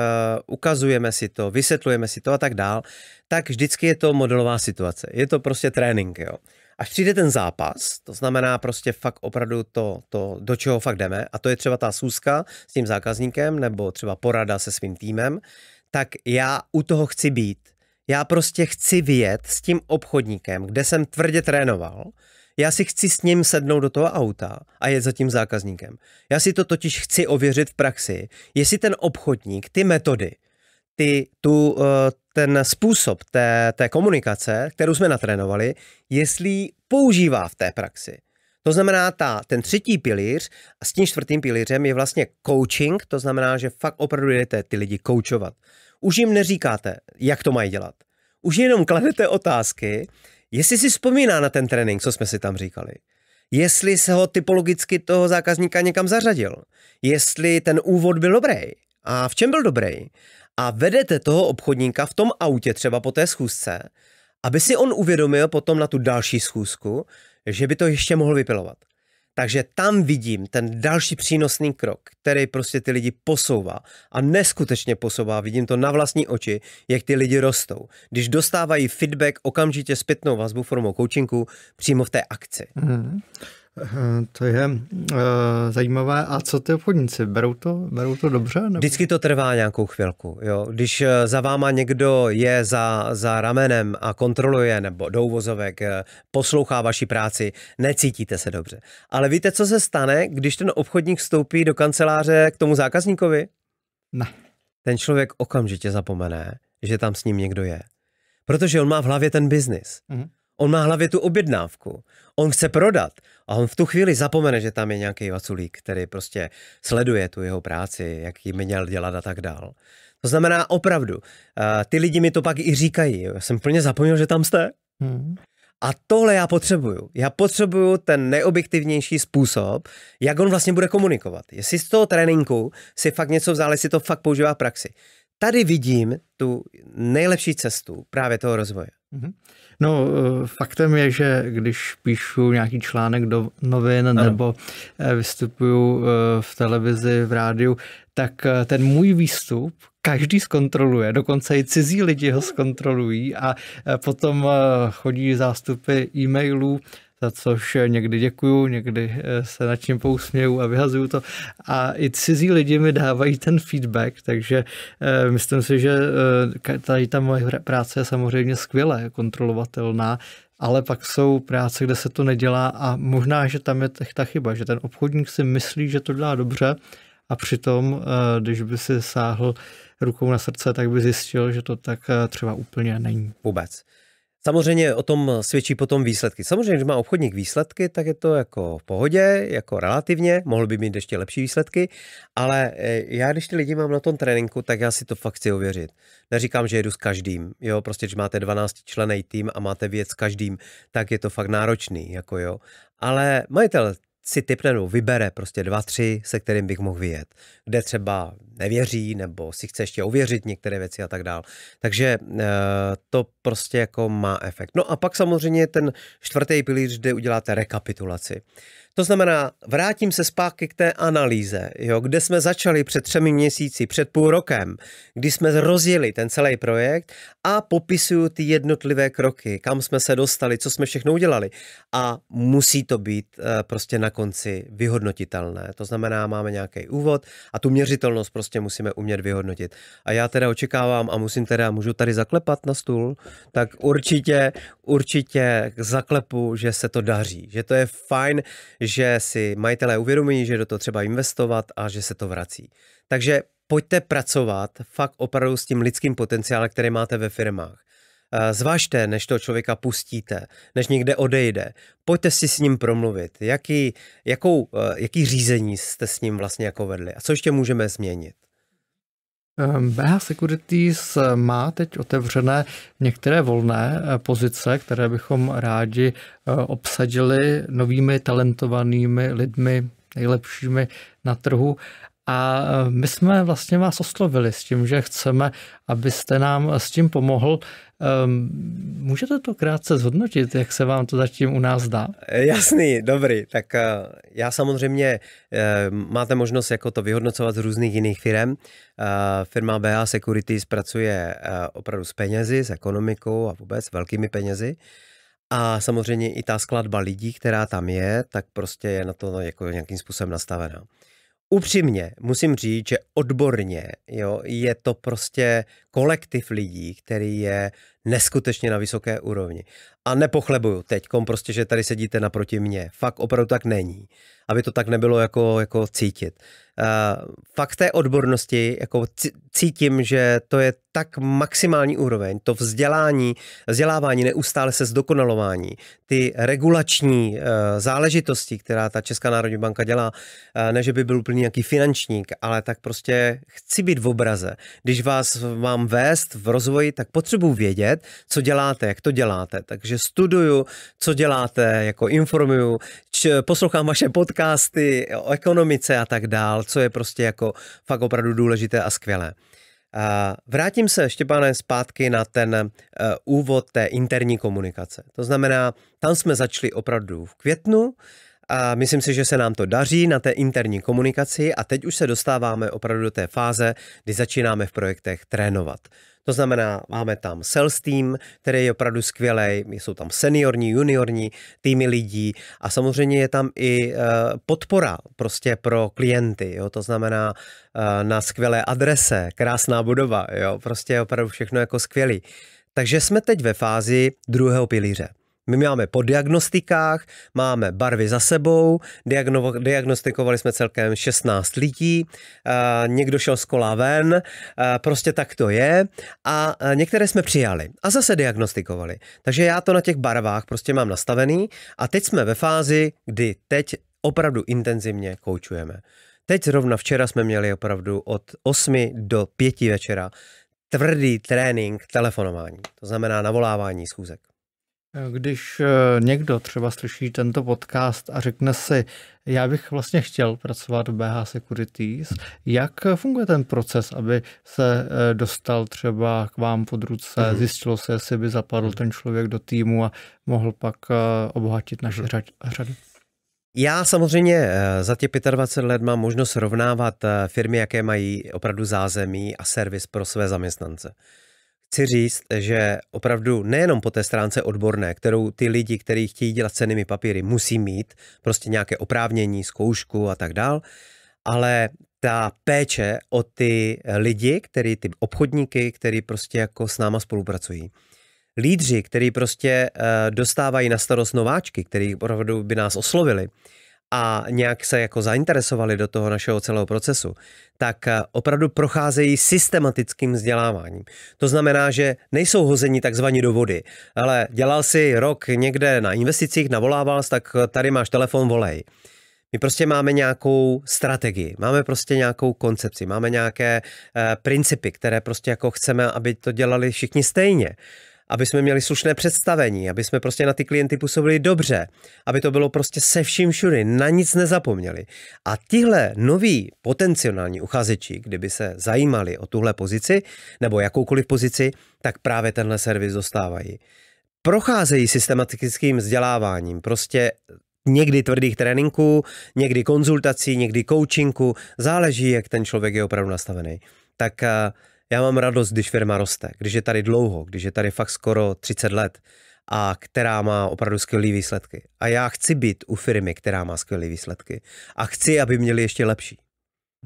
ukazujeme si to, vysvětlujeme si to a tak dál, tak vždycky je to modelová situace. Je to prostě trénink, jo. Až přijde ten zápas, to znamená prostě fakt opravdu to, to, do čeho fakt jdeme, a to je třeba ta sůzka s tím zákazníkem nebo třeba porada se svým týmem, tak já u toho chci být. Já prostě chci vyjet s tím obchodníkem, kde jsem tvrdě trénoval, já si chci s ním sednout do toho auta a jet za tím zákazníkem. Já si to totiž chci ověřit v praxi, jestli ten obchodník ty metody, ty, tu, eh, ten způsob té, té komunikace, kterou jsme natrénovali, jestli používá v té praxi. To znamená, ta, ten třetí pilíř a s tím čtvrtým pilířem je vlastně coaching, to znamená, že fakt opravdu jdete ty lidi koučovat. Už jim neříkáte, jak to mají dělat. Už jenom kladete otázky, Jestli si vzpomíná na ten trénink, co jsme si tam říkali, jestli se ho typologicky toho zákazníka někam zařadil, jestli ten úvod byl dobrý a v čem byl dobrý a vedete toho obchodníka v tom autě třeba po té schůzce, aby si on uvědomil potom na tu další schůzku, že by to ještě mohl vypilovat. Takže tam vidím ten další přínosný krok, který prostě ty lidi posouvá a neskutečně posouvá. Vidím to na vlastní oči, jak ty lidi rostou. Když dostávají feedback, okamžitě zpětnou vazbu formou coachingu přímo v té akci. Mm. Eh, to je uh, zajímavé. A co ty obchodníci? Berou to, berou to dobře? Nebo? Vždycky to trvá nějakou chvilku. Jo. Když eh, za váma někdo je za, za ramenem a kontroluje nebo do uvozovek poslouchá vaši práci, necítíte se dobře. Ale víte, co se stane, když ten obchodník vstoupí do kanceláře k tomu zákazníkovi? Ne. Ten člověk okamžitě zapomene, že tam s ním někdo je. Protože on má v hlavě ten biznis. Mhm on má hlavě tu objednávku, on chce prodat a on v tu chvíli zapomene, že tam je nějaký vaculík, který prostě sleduje tu jeho práci, jak ji měl dělat a tak dál. To znamená opravdu, ty lidi mi to pak i říkají, já jsem plně zapomněl, že tam jste. Hmm. A tohle já potřebuju. Já potřebuju ten neobjektivnější způsob, jak on vlastně bude komunikovat. Jestli z toho tréninku si fakt něco vzal, jestli to fakt používá v praxi. Tady vidím tu nejlepší cestu právě toho rozvoje. Mhm. No, eh, faktem je, že když píšu nějaký článek do novin ano. nebo eh, vystupuju eh, v televizi, v rádiu, tak ten můj výstup každý zkontroluje, dokonce i cizí lidi ho zkontrolují a potom chodí zástupy e-mailů za což eh, někdy děkuju, někdy eh, se nad tím pousměju a vyhazuju to. A i cizí lidi mi dávají ten feedback, takže eh, myslím si, že tady ta moje práce je samozřejmě skvěle kontrolovatelná, ale pak jsou práce, kde se to nedělá a možná, že tam je ta chyba, že ten obchodník si myslí, že to dělá dobře a přitom, když by si sáhl rukou na srdce, tak by zjistil, že to tak třeba úplně není. Vůbec. Samozřejmě o tom svědčí potom výsledky. Samozřejmě, když má obchodník výsledky, tak je to jako v pohodě, jako relativně, mohl by mít ještě lepší výsledky, ale e, já, když ty lidi mám na tom tréninku, tak já si to fakt chci ověřit. Neříkám, že jedu s každým, jo, prostě když máte 12 člený tým a máte věc s každým, tak je to fakt náročný, jako jo. Ale majitel si typne vybere prostě dva, tři, se kterým bych mohl vyjet. Kde třeba nevěří nebo si chce ještě ověřit některé věci a tak dál. Takže eh, to prostě jako má efekt. No a pak samozřejmě ten čtvrtý pilíř, kde uděláte rekapitulaci. To znamená, vrátím se zpátky k té analýze, jo, kde jsme začali před třemi měsíci, před půl rokem, kdy jsme rozjeli ten celý projekt a popisuju ty jednotlivé kroky, kam jsme se dostali, co jsme všechno udělali. A musí to být eh, prostě na konci vyhodnotitelné. To znamená, máme nějaký úvod a tu měřitelnost prostě prostě musíme umět vyhodnotit. A já teda očekávám a musím teda, můžu tady zaklepat na stůl, tak určitě, určitě zaklepu, že se to daří, že to je fajn, že si majitelé uvědomí, že do toho třeba investovat a že se to vrací. Takže pojďte pracovat fakt opravdu s tím lidským potenciálem, který máte ve firmách. Zvažte, než toho člověka pustíte, než někde odejde. Pojďte si s ním promluvit, jaký, jakou, eh, jaký řízení jste s ním vlastně jako vedli a co ještě můžeme změnit. Ehm, BH Securities eh, má teď otevřené některé volné eh, pozice, které bychom rádi obsadili novými talentovanými lidmi, nejlepšími na trhu a eh, my jsme vlastně vás oslovili s tím, že chceme, abyste nám eh, s tím pomohl. Ehm, můžete to krátce zhodnotit, jak se vám to zatím u nás dá? Eh, jasný, dobrý. Tak já samozřejmě, máte možnost jako to vyhodnocovat z různých jiných firm. Firma BA Securities pracuje opravdu s penězi, s ekonomikou a vůbec s velkými penězi. A samozřejmě i ta skladba lidí, která tam je, tak prostě je na to jako nějakým způsobem nastavená upřímně musím říct, že odborně jo, je to prostě kolektiv lidí, který je neskutečně na vysoké úrovni. A nepochlebuju teď, prostě, že tady sedíte naproti mě. Fakt opravdu tak není aby to tak nebylo jako, jako cítit. Uh, fakt té odbornosti jako cítím, že to je tak maximální úroveň, to vzdělání, vzdělávání, neustále se zdokonalování, ty regulační uh, záležitosti, která ta Česká národní banka dělá, uh, ne, že by byl úplně nějaký finančník, ale tak prostě chci být v obraze. Když vás mám vést v rozvoji, tak potřebuji vědět, co děláte, jak to děláte. Takže studuju, co děláte, jako informuju, č- poslouchám vaše podcasty, podcasty o ekonomice a tak dál, co je prostě jako fakt opravdu důležité a skvělé. Vrátím se, Štěpáne, zpátky na ten eh, úvod té interní komunikace. To znamená, tam jsme začali opravdu v květnu a myslím si, že se nám to daří na té interní komunikaci a teď už se dostáváme opravdu do té fáze, kdy začínáme v projektech trénovat. To znamená, máme tam sales team, který je opravdu skvělý, jsou tam seniorní, juniorní týmy lidí a samozřejmě je tam i eh, podpora prostě pro klienty, jo? to znamená eh, na skvělé adrese, krásná budova, jo? prostě opravdu všechno jako skvělý. Takže jsme teď ve fázi druhého pilíře. My máme po diagnostikách, máme barvy za sebou, diagno, diagnostikovali jsme celkem 16 lidí, uh, někdo šel z kola ven, uh, prostě tak to je a některé jsme přijali a zase diagnostikovali. Takže já to na těch barvách prostě mám nastavený a teď jsme ve fázi, kdy teď opravdu intenzivně koučujeme. Teď zrovna včera jsme měli opravdu od 8 do 5 večera tvrdý trénink telefonování, to znamená navolávání schůzek. Když eh, někdo třeba slyší tento podcast a řekne si, já bych vlastně chtěl pracovat v BH Securities, jak funguje ten proces, aby se eh, dostal třeba k vám pod ruce, mm-hmm. zjistilo se, jestli by zapadl mhm. ten člověk do týmu a mohl pak eh, obohatit naše mm-hmm. řady? Já samozřejmě za tě 25 let mám možnost srovnávat firmy, jaké mají opravdu zázemí a servis pro své zaměstnance chci říct, že opravdu nejenom po té stránce odborné, kterou ty lidi, kteří chtějí dělat cenými papíry, musí mít, prostě nějaké oprávnění, zkoušku a tak dál, ale ta péče o ty lidi, který ty obchodníky, který prostě jako s náma spolupracují. Lídři, který prostě eh, dostávají na starost nováčky, který opravdu by nás oslovili, a nějak se jako zainteresovali do toho našeho celého procesu, tak eh, opravdu procházejí systematickým vzděláváním. To znamená, že nejsou hození takzvaní do vody, ale dělal si rok někde na investicích, navolával, tak eh, tady máš telefon, volej. My prostě máme nějakou strategii, máme prostě nějakou koncepci, máme nějaké eh, principy, které prostě jako chceme, aby to dělali všichni stejně aby jsme měli slušné představení, aby jsme prostě na ty klienty působili dobře, aby to bylo prostě se vším všudy, na nic nezapomněli. A tihle noví potenciální uchazeči, kdyby se zajímali o tuhle pozici nebo jakoukoliv pozici, tak právě tenhle servis dostávají. Procházejí systematickým vzděláváním, prostě někdy tvrdých tréninků, někdy konzultací, někdy coachingu, záleží, jak ten člověk je opravdu nastavený. Tak eh, já mám radost, když firma roste, když je tady dlouho, když je tady fakt skoro 30 let a která má opravdu skvělé výsledky. A já chci být u firmy, která má skvělé výsledky a chci, aby měli ještě lepší.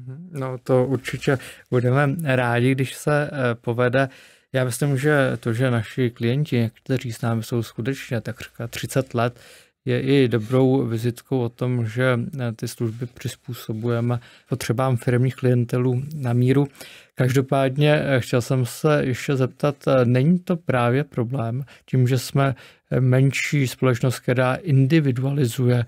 Mhm, no to určitě budeme rádi, když se eh, povede. Já myslím, že to, že naši klienti, kteří s námi jsou skutečně tak 30 let, je i dobrou vizitkou o tom, že eh, ty služby přizpůsobujeme potřebám firmních klientelů na míru. Každopádně eh, chtěl jsem se ještě zeptat, eh, není to právě problém tím, že jsme menší společnost, která individualizuje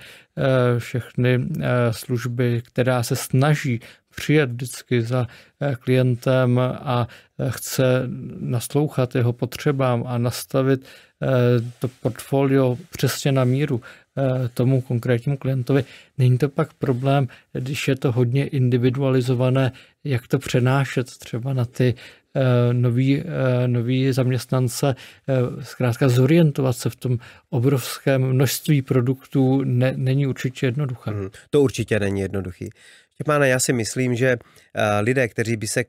všechny služby, která se snaží přijet vždycky za eh, klientem a eh, chce naslouchat jeho potřebám a nastavit eh, to portfolio přesně na míru tomu konkrétnímu klientovi. Není to pak problém, když je to hodně individualizované, jak to přenášet třeba na ty nový, nový zaměstnance, zkrátka zorientovat se v tom obrovském množství produktů ne, není určitě jednoduché. Hmm, to určitě není jednoduché. Štěpáne, já si myslím, že eh, lidé, kteří by se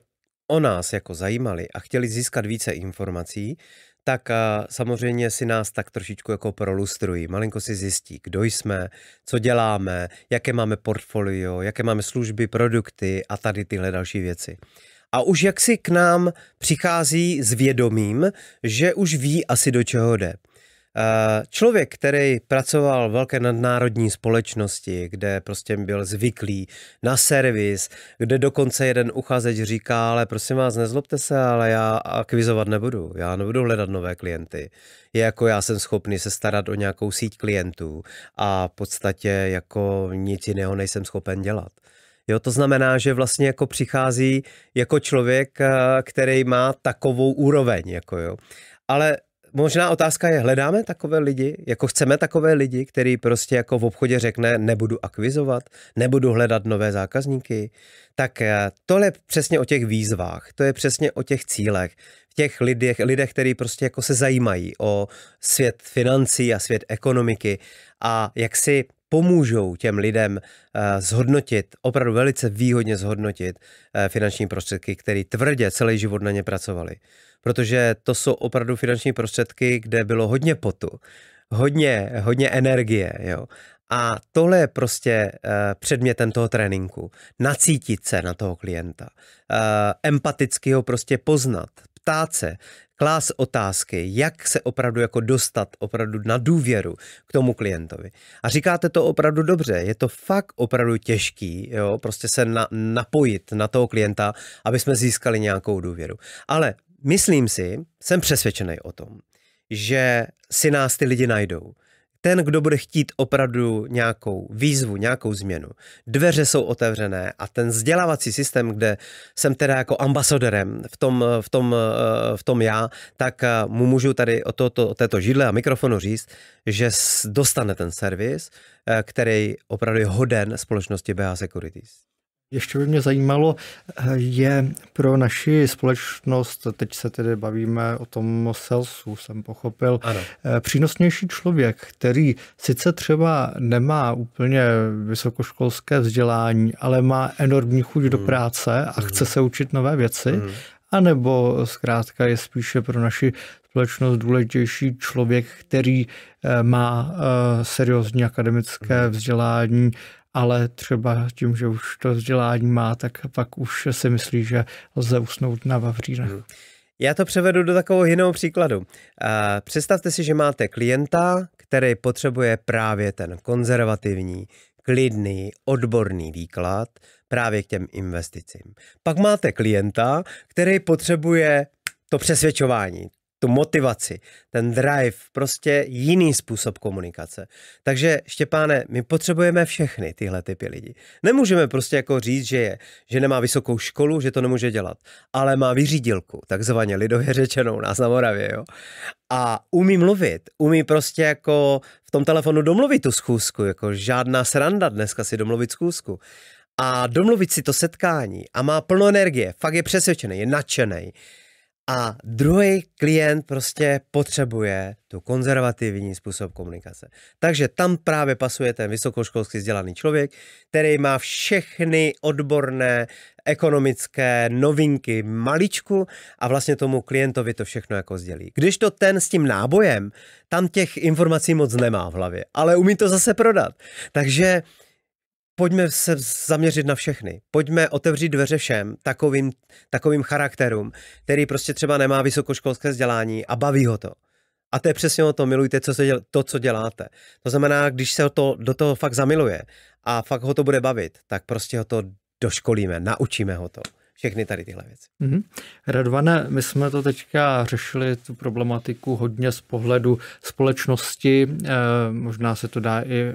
o nás jako zajímali a chtěli získat více informací, tak eh, samozřejmě si nás tak trošičku jako prolustrují. Malinko si zjistí, kdo jsme, co děláme, jaké máme portfolio, jaké máme služby, produkty a tady tyhle další věci. A už jak si k nám přichází s vědomím, že už ví asi do čeho jde. Eh, člověk, který pracoval v velké nadnárodní společnosti, kde prostě byl zvyklý na servis, kde dokonce jeden uchazeč říká, ale prosím vás, nezlobte se, ale já akvizovat nebudu, já nebudu hledat nové klienty. Je jako já jsem schopný se starat o nějakou síť klientů a v podstatě jako nic jiného nejsem schopen dělat. Jo, to znamená, že vlastně jako přichází jako člověk, eh, který má takovou úroveň. Jako jo. Ale možná otázka je, hledáme takové lidi, jako chceme takové lidi, který prostě jako v obchodě řekne, nebudu akvizovat, nebudu hledat nové zákazníky. Tak eh, tohle je přesně o těch výzvách, to je přesně o těch cílech, v těch lidech, lidech, který prostě jako se zajímají o svět financí a svět ekonomiky a jak si pomůžou těm lidem eh, zhodnotit, opravdu velice výhodně zhodnotit eh, finanční prostředky, které tvrdě celý život na ně pracovali. Protože to jsou opravdu finanční prostředky, kde bylo hodně potu, hodně, hodně energie. Jo. A tohle je prostě eh, předmětem toho tréninku. Nacítit se na toho klienta. empaticky ho prostě poznat ptát se, klás otázky, jak se opravdu jako dostat opravdu na důvěru k tomu klientovi. A říkáte to opravdu dobře, je to fakt opravdu těžký, jo, prostě se na, napojit na toho klienta, aby jsme získali nějakou důvěru. Ale myslím si, jsem přesvědčený o tom, že si nás ty lidi najdou ten, kdo bude chtít opravdu nějakou výzvu, nějakou změnu, dveře jsou otevřené a ten vzdělávací systém, kde jsem teda jako ambasadorem v tom, v tom, eh, v tom já, tak eh, mu můžu tady o, to, to, o této židle a mikrofonu říct, že dostane ten servis, eh, který opravdu je hoden společnosti BH Securities. Ještě by mě zajímalo, eh, je pro naši společnost, teď se tedy bavíme o tom Selsu, jsem pochopil, ano. Eh, přínosnější člověk, který sice třeba nemá úplně vysokoškolské vzdělání, ale má enormní chuť hmm. do práce a hmm. chce se učit nové věci, hmm. anebo zkrátka je spíše pro naši společnost důležitější člověk, který eh, má seriózní akademické hmm. vzdělání, ale třeba tím, že už to vzdělání má, tak pak už si myslí, že lze usnout na vavřínech. Hmm. Já to převedu do takového jiného příkladu. Představte si, že máte klienta, který potřebuje právě ten konzervativní, klidný, odborný výklad právě k těm investicím. Pak máte klienta, který potřebuje to přesvědčování, tu motivaci, ten drive, prostě jiný způsob komunikace. Takže Štěpáne, my potřebujeme všechny tyhle typy lidí. Nemůžeme prostě jako říct, že je, že nemá vysokou školu, že to nemůže dělat, ale má vyřídilku, takzvaně lidově řečenou nás na Moravě, jo. A umí mluvit, umí prostě jako v tom telefonu domluvit tu schůzku, jako žádná sranda dneska si domluvit schůzku a domluvit si to setkání a má plno energie, fakt je přesvědčený, je nadšený a druhý klient prostě potřebuje tu konzervativní způsob komunikace. Takže tam právě pasuje ten vysokoškolsky vzdělaný člověk, který má všechny odborné ekonomické novinky maličku a vlastně tomu klientovi to všechno jako sdělí. Když to ten s tím nábojem, tam těch informací moc nemá v hlavě, ale umí to zase prodat. Takže pojďme se zaměřit na všechny. Pojďme otevřít dveře všem takovým, takovým charakterům, který prostě třeba nemá vysokoškolské vzdělání a baví ho to. A to je přesně o to, milujte co se děl, to, co děláte. To znamená, když se to, do toho fakt zamiluje a fakt ho to bude bavit, tak prostě ho to doškolíme, naučíme ho to všechny tady tyhle věci. Mm-hmm. Radvane, my jsme to teďka řešili, tu problematiku, hodně z pohledu společnosti. E, možná se to dá i e, eh,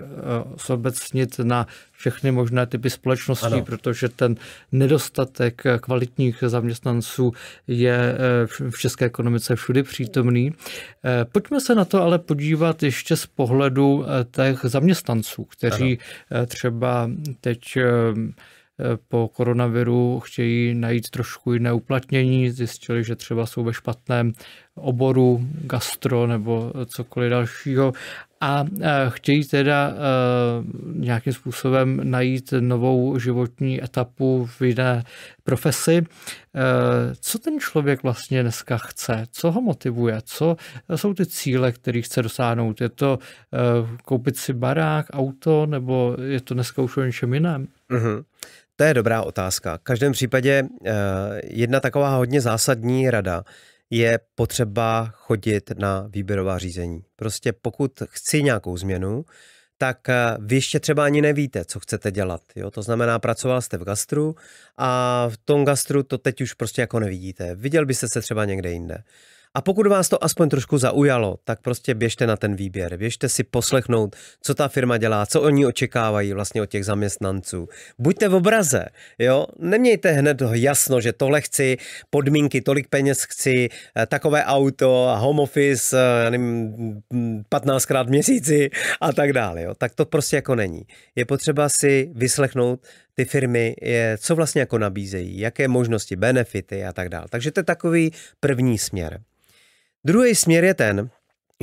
sobecnit na všechny možné typy společností, ano. protože ten nedostatek kvalitních zaměstnanců je eh, v české ekonomice všudy přítomný. Pojďme se na to ale podívat ještě z pohledu těch zaměstnanců, kteří ano. třeba teď Eh, po koronaviru chtějí najít trošku jiné uplatnění, zjistili, že třeba jsou ve špatném oboru, gastro nebo cokoliv dalšího a eh, chtějí teda eh, nějakým způsobem najít novou životní etapu v jiné profesi. Co ten člověk vlastně dneska chce? Co ho motivuje? Co jsou ty cíle, které chce dosáhnout? Je to koupit si barák, auto, nebo je to dneska už o něčem jiném? Uh-huh. To je dobrá otázka. V každém případě eh, jedna taková hodně zásadní rada je potřeba chodit na výběrová řízení. Prostě pokud chci nějakou změnu, tak eh, vy ještě třeba ani nevíte, co chcete dělat. Jo? To znamená, pracoval jste v gastru a v tom gastru to teď už prostě jako nevidíte. Viděl byste se třeba někde jinde. A pokud vás to aspoň trošku zaujalo, tak prostě běžte na ten výběr, běžte si poslechnout, co ta firma dělá, co oni očekávají vlastně od těch zaměstnanců. Buďte v obraze, jo, nemějte hned jasno, že tohle chci, podmínky, tolik peněz chci, eh, takové auto, home office, eh, já nevím, 15krát měsíci a tak dále, jo. Tak to prostě jako není. Je potřeba si vyslechnout ty firmy, je, co vlastně jako nabízejí, jaké možnosti, benefity a tak dále. Takže to je takový první směr. Druhý směr je ten,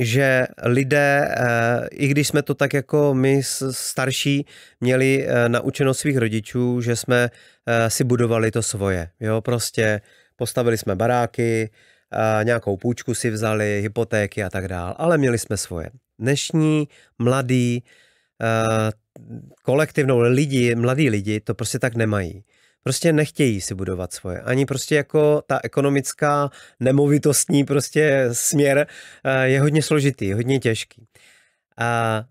že lidé, eh, i když jsme to tak jako my starší měli eh, naučeno svých rodičů, že jsme eh, si budovali to svoje. Jo, prostě postavili jsme baráky, nějakou půjčku si vzali, hypotéky a tak dál, ale měli jsme svoje. Dnešní mladí kolektivnou lidi, mladí lidi to prostě tak nemají prostě nechtějí si budovat svoje. Ani prostě jako ta ekonomická nemovitostní prostě směr eh, je hodně složitý, hodně těžký. A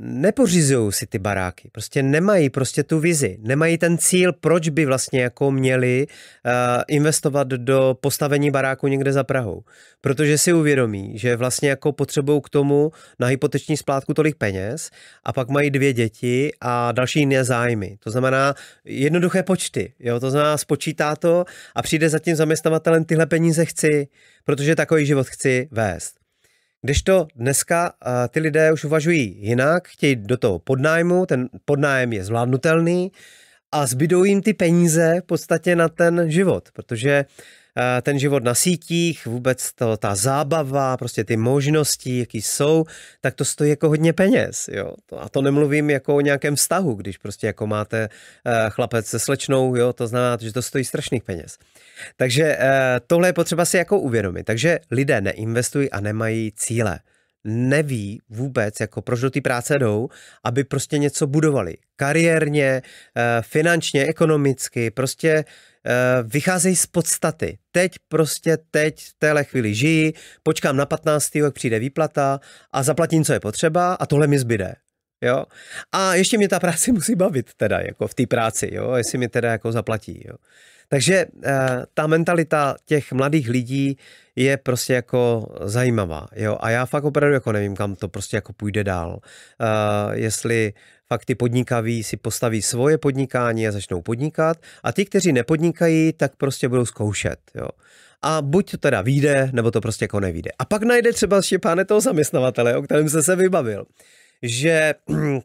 nepořizují si ty baráky, prostě nemají prostě tu vizi, nemají ten cíl, proč by vlastně jako měli uh, investovat do postavení baráku někde za Prahou. Protože si uvědomí, že vlastně jako potřebují k tomu na hypoteční splátku tolik peněz a pak mají dvě děti a další jiné zájmy. To znamená jednoduché počty, jo, to znamená spočítá to a přijde za tím zaměstnavatelem tyhle peníze chci, protože takový život chci vést. Když to dneska ty lidé už uvažují jinak, chtějí do toho podnájmu, ten podnájem je zvládnutelný a zbydou jim ty peníze v podstatě na ten život, protože Eh, ten život na sítích, vůbec to, ta zábava, prostě ty možnosti, jaký jsou, tak to stojí jako hodně peněz. Jo? A to nemluvím jako o nějakém vztahu, když prostě jako máte eh, chlapec se slečnou, jo? to znamená, že to stojí strašných peněz. Takže eh, tohle je potřeba si jako uvědomit. Takže lidé neinvestují a nemají cíle neví vůbec, jako proč do té práce jdou, aby prostě něco budovali. Kariérně, finančně, ekonomicky, prostě Eh, vycházejí z podstaty. Teď prostě, teď, v téhle chvíli žiji, počkám na 15. jak přijde výplata a zaplatím, co je potřeba a tohle mi zbyde. Jo? A ještě mě ta práce musí bavit teda, jako v té práci, jo? jestli mi teda jako zaplatí. Jo? Takže eh, ta mentalita těch mladých lidí je prostě jako zajímavá. Jo? A já fakt opravdu jako nevím, kam to prostě jako půjde dál. Eh, jestli fakt ty podnikaví si postaví svoje podnikání a začnou podnikat a ti, kteří nepodnikají, tak prostě budou zkoušet. Jo? A buď to teda vyjde, nebo to prostě jako nevíde. A pak najde třeba Štěpáne toho zaměstnavatele, o kterém se se vybavil, že hm,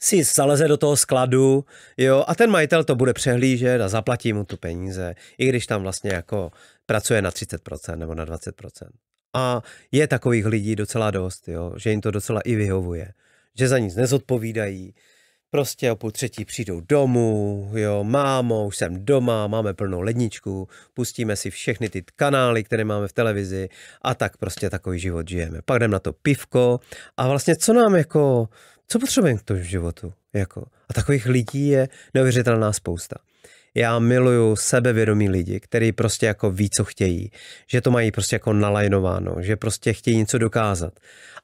si zaleze do toho skladu, jo, a ten majitel to bude přehlížet a zaplatí mu tu peníze, i když tam vlastně jako pracuje na 30% nebo na 20%. A je takových lidí docela dost, jo, že jim to docela i vyhovuje, že za nic nezodpovídají, prostě o půl třetí přijdou domů, jo, mámo, už jsem doma, máme plnou ledničku, pustíme si všechny ty kanály, které máme v televizi a tak prostě takový život žijeme. Pak jdem na to pivko a vlastně co nám jako co potřebujeme k tomu životu. Jako. A takových lidí je neuvěřitelná spousta. Já miluju sebevědomí lidi, kteří prostě jako ví, co chtějí, že to mají prostě jako nalajnováno, že prostě chtějí něco dokázat.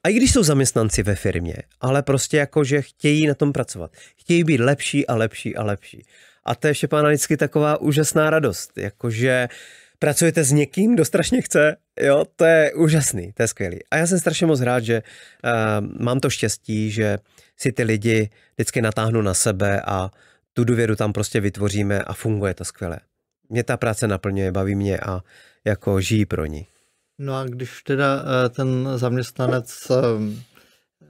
A i když jsou zaměstnanci ve firmě, ale prostě jako, že chtějí na tom pracovat. Chtějí být lepší a lepší a lepší. A to je Štěpána vždycky taková úžasná radost, jakože uh, pracujete s někým, kdo strašně chce, jo, to je úžasný, to je skvělý. A já jsem strašně moc rád, že uh, mám to štěstí, že si ty lidi vždycky natáhnu na sebe a tu důvěru tam prostě vytvoříme a funguje to skvěle. Mě ta práce naplňuje, baví mě a jako žijí pro ní. No a když teda eh, ten zaměstnanec ehm,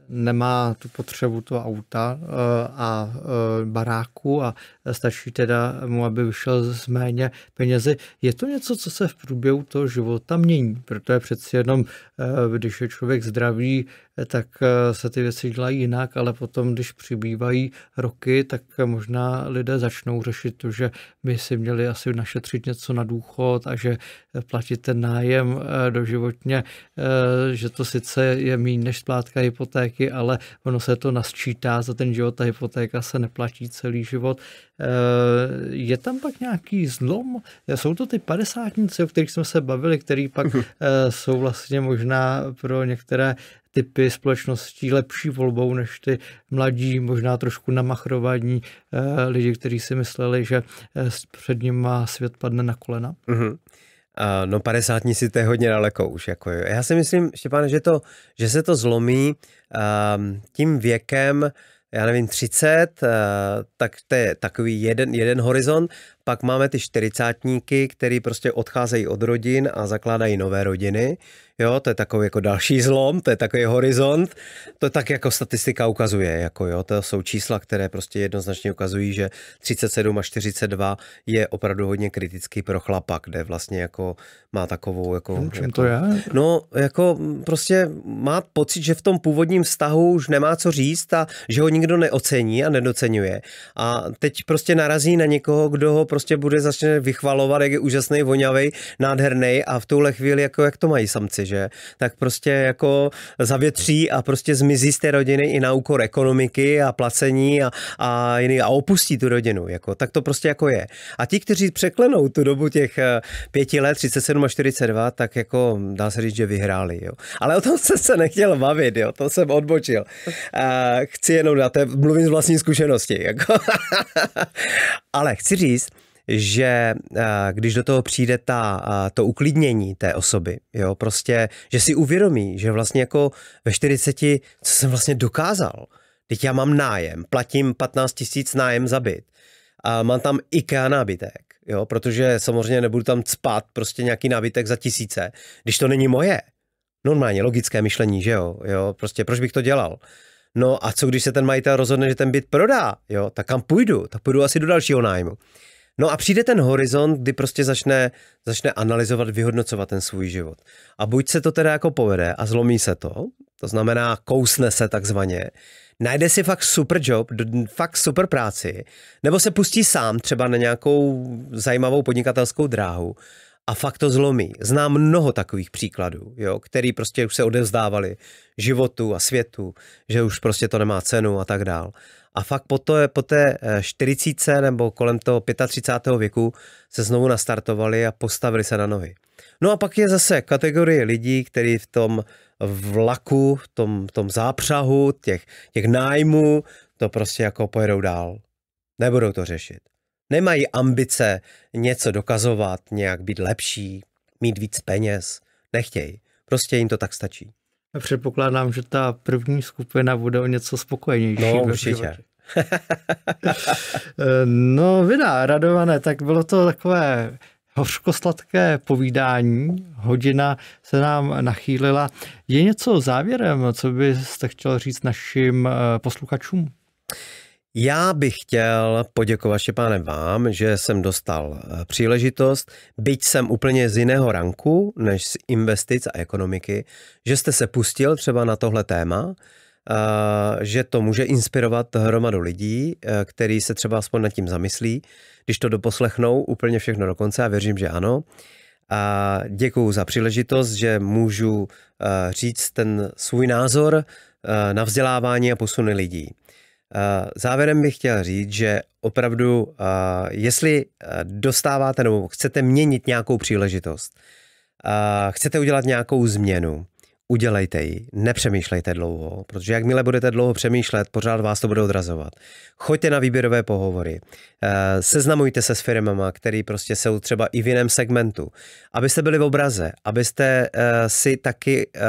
nemá tu potřebu toho auta eh, a eh, baráku a stačí teda mu, aby vyšel z méně penězi. Je to něco, co se v průběhu toho života mění, protože přeci jenom, eh, když je člověk zdravý, tak eh, se ty věci dělají jinak, ale potom, když přibývají roky, tak možná lidé začnou řešit to, že by si měli asi našetřit něco na důchod a že eh, platit ten nájem eh, doživotně, že to sice je méně než splátka hypotéky, ale ono se to nasčítá za ten život, ta hypotéka se neplatí celý život. Je tam pak nějaký zlom? Jsou to ty padesátníci, o kterých jsme se bavili, který pak jsou vlastně možná pro některé typy společností lepší volbou než ty mladí, možná trošku namachrovaní eh, lidi, kteří si mysleli, že eh, před před má svět padne na kolena? Mm-hmm. No, no si to je hodně daleko už. Jako jo. Já si myslím, Štěpán, že, to, že se to zlomí ehm, tím věkem, já nevím, 30, eh, tak to je takový jeden, jeden horizont pak máme ty čtyřicátníky, který prostě odcházejí od rodin a zakládají nové rodiny. Jo, to je takový jako další zlom, to je takový horizont. To tak jako statistika ukazuje, jako jo, to jsou čísla, které prostě jednoznačně ukazují, že 37 a 42 je opravdu hodně kritický pro chlapa, kde vlastně jako má takovou jako... No, čím jako, to je? No, jako prostě má pocit, že v tom původním vztahu už nemá co říct a že ho nikdo neocení a nedocenuje. A teď prostě narazí na někoho, kdo ho prostě bude začne vychvalovat, jak je úžasný, vonavý, nádherný a v tuhle chvíli, jako jak to mají samci, že? Tak prostě jako zavětří a prostě zmizí z té rodiny i na úkor ekonomiky a placení a, a jiný a opustí tu rodinu, jako. Tak to prostě jako je. A ti, kteří překlenou tu dobu těch eh, pěti let, 37 a 42, tak jako dá se říct, že vyhráli, jo. Ale o tom jsem se nechtěl bavit, jo, to jsem odbočil. chci jenom dát, mluvím z vlastní zkušenosti, jako. Ale chci říct, že eh, když do toho přijde ta, eh, to uklidnění té osoby, jo, prostě, že si uvědomí, že vlastně jako ve 40, co jsem vlastně dokázal, teď já mám nájem, platím 15 tisíc nájem za byt, a mám tam IKEA nábytek, jo, protože samozřejmě nebudu tam cpat prostě nějaký nábytek za tisíce, když to není moje. Normálně, logické myšlení, že jo, jo, prostě proč bych to dělal? No a co když se ten majitel rozhodne, že ten byt prodá, jo, tak kam půjdu? Tak půjdu asi do dalšího nájmu. No a přijde ten horizont, kdy prostě začne, začne analyzovat, vyhodnocovat ten svůj život. A buď se to teda jako povede a zlomí se to, to znamená kousne se takzvaně, najde si fakt super job, fakt super práci, nebo se pustí sám třeba na nějakou zajímavou podnikatelskou dráhu a fakt to zlomí. Znám mnoho takových příkladů, jo, který prostě už se odevzdávali životu a světu, že už prostě to nemá cenu a tak dál. A fakt po, to, po té 40 eh, nebo kolem toho 35. věku se znovu nastartovali a postavili se na nohy. No a pak je zase kategorie lidí, který v tom vlaku, v tom, v tom zápřahu těch, těch nájmů, to prostě jako pojedou dál. Nebudou to řešit nemají ambice něco dokazovat, nějak být lepší, mít víc peněz. Nechtějí. Prostě jim to tak stačí. A předpokládám, že ta první skupina bude o něco spokojenější. No, určitě. no, vydá, radované, tak bylo to takové hořkosladké povídání. Hodina se nám nachýlila. Je něco závěrem, co byste chtěl říct našim eh, posluchačům? Já bych chtěl poděkovat Štěpáne vám, že jsem dostal eh, příležitost, byť jsem úplně z jiného ranku než z investic a ekonomiky, že jste se pustil třeba na tohle téma, eh, že to může inspirovat hromadu lidí, eh, který se třeba aspoň nad tím zamyslí, když to doposlechnou úplně všechno do konce a věřím, že ano. A děkuju za příležitost, že můžu říct ten svůj názor na vzdělávání a posuny lidí. Eh, závěrem bych chtěl říct, že opravdu, eh, jestli eh, dostáváte nebo chcete měnit nějakou příležitost, chcete udělat nějakou změnu, udělejte ji, nepřemýšlejte dlouho, protože jakmile budete dlouho přemýšlet, pořád vás to bude odrazovat. Choďte na výběrové pohovory, eh, seznamujte se s firmama, které prostě jsou třeba i v jiném segmentu, abyste byli v obraze, abyste eh, si taky eh,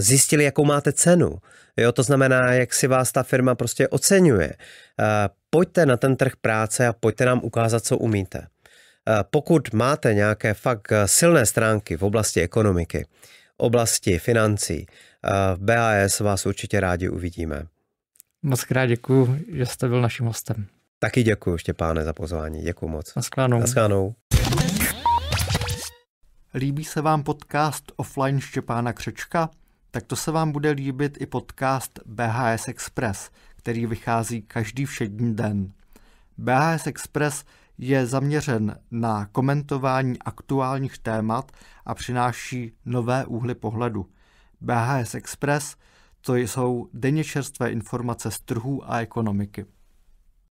zjistili, jakou máte cenu. Jo, to znamená, jak si vás ta firma prostě oceňuje. Pojďte na ten trh práce a pojďte nám ukázat, co umíte. Pokud máte nějaké fakt silné stránky v oblasti ekonomiky, oblasti financí. V BAS vás určitě rádi uvidíme. Moc krát děkuji, že jste byl naším hostem. Taky děkuji, Štěpáne, za pozvání. Děkuji moc. Naschledanou. Naschledanou. Líbí se vám podcast offline Štěpána Křečka? Tak to se vám bude líbit i podcast BHS Express, který vychází každý všední den. BHS Express – je zaměřen na komentování aktuálních témat a přináší nové úhly pohledu. BHS Express to jsou denně čerstvé informace z trhů a ekonomiky.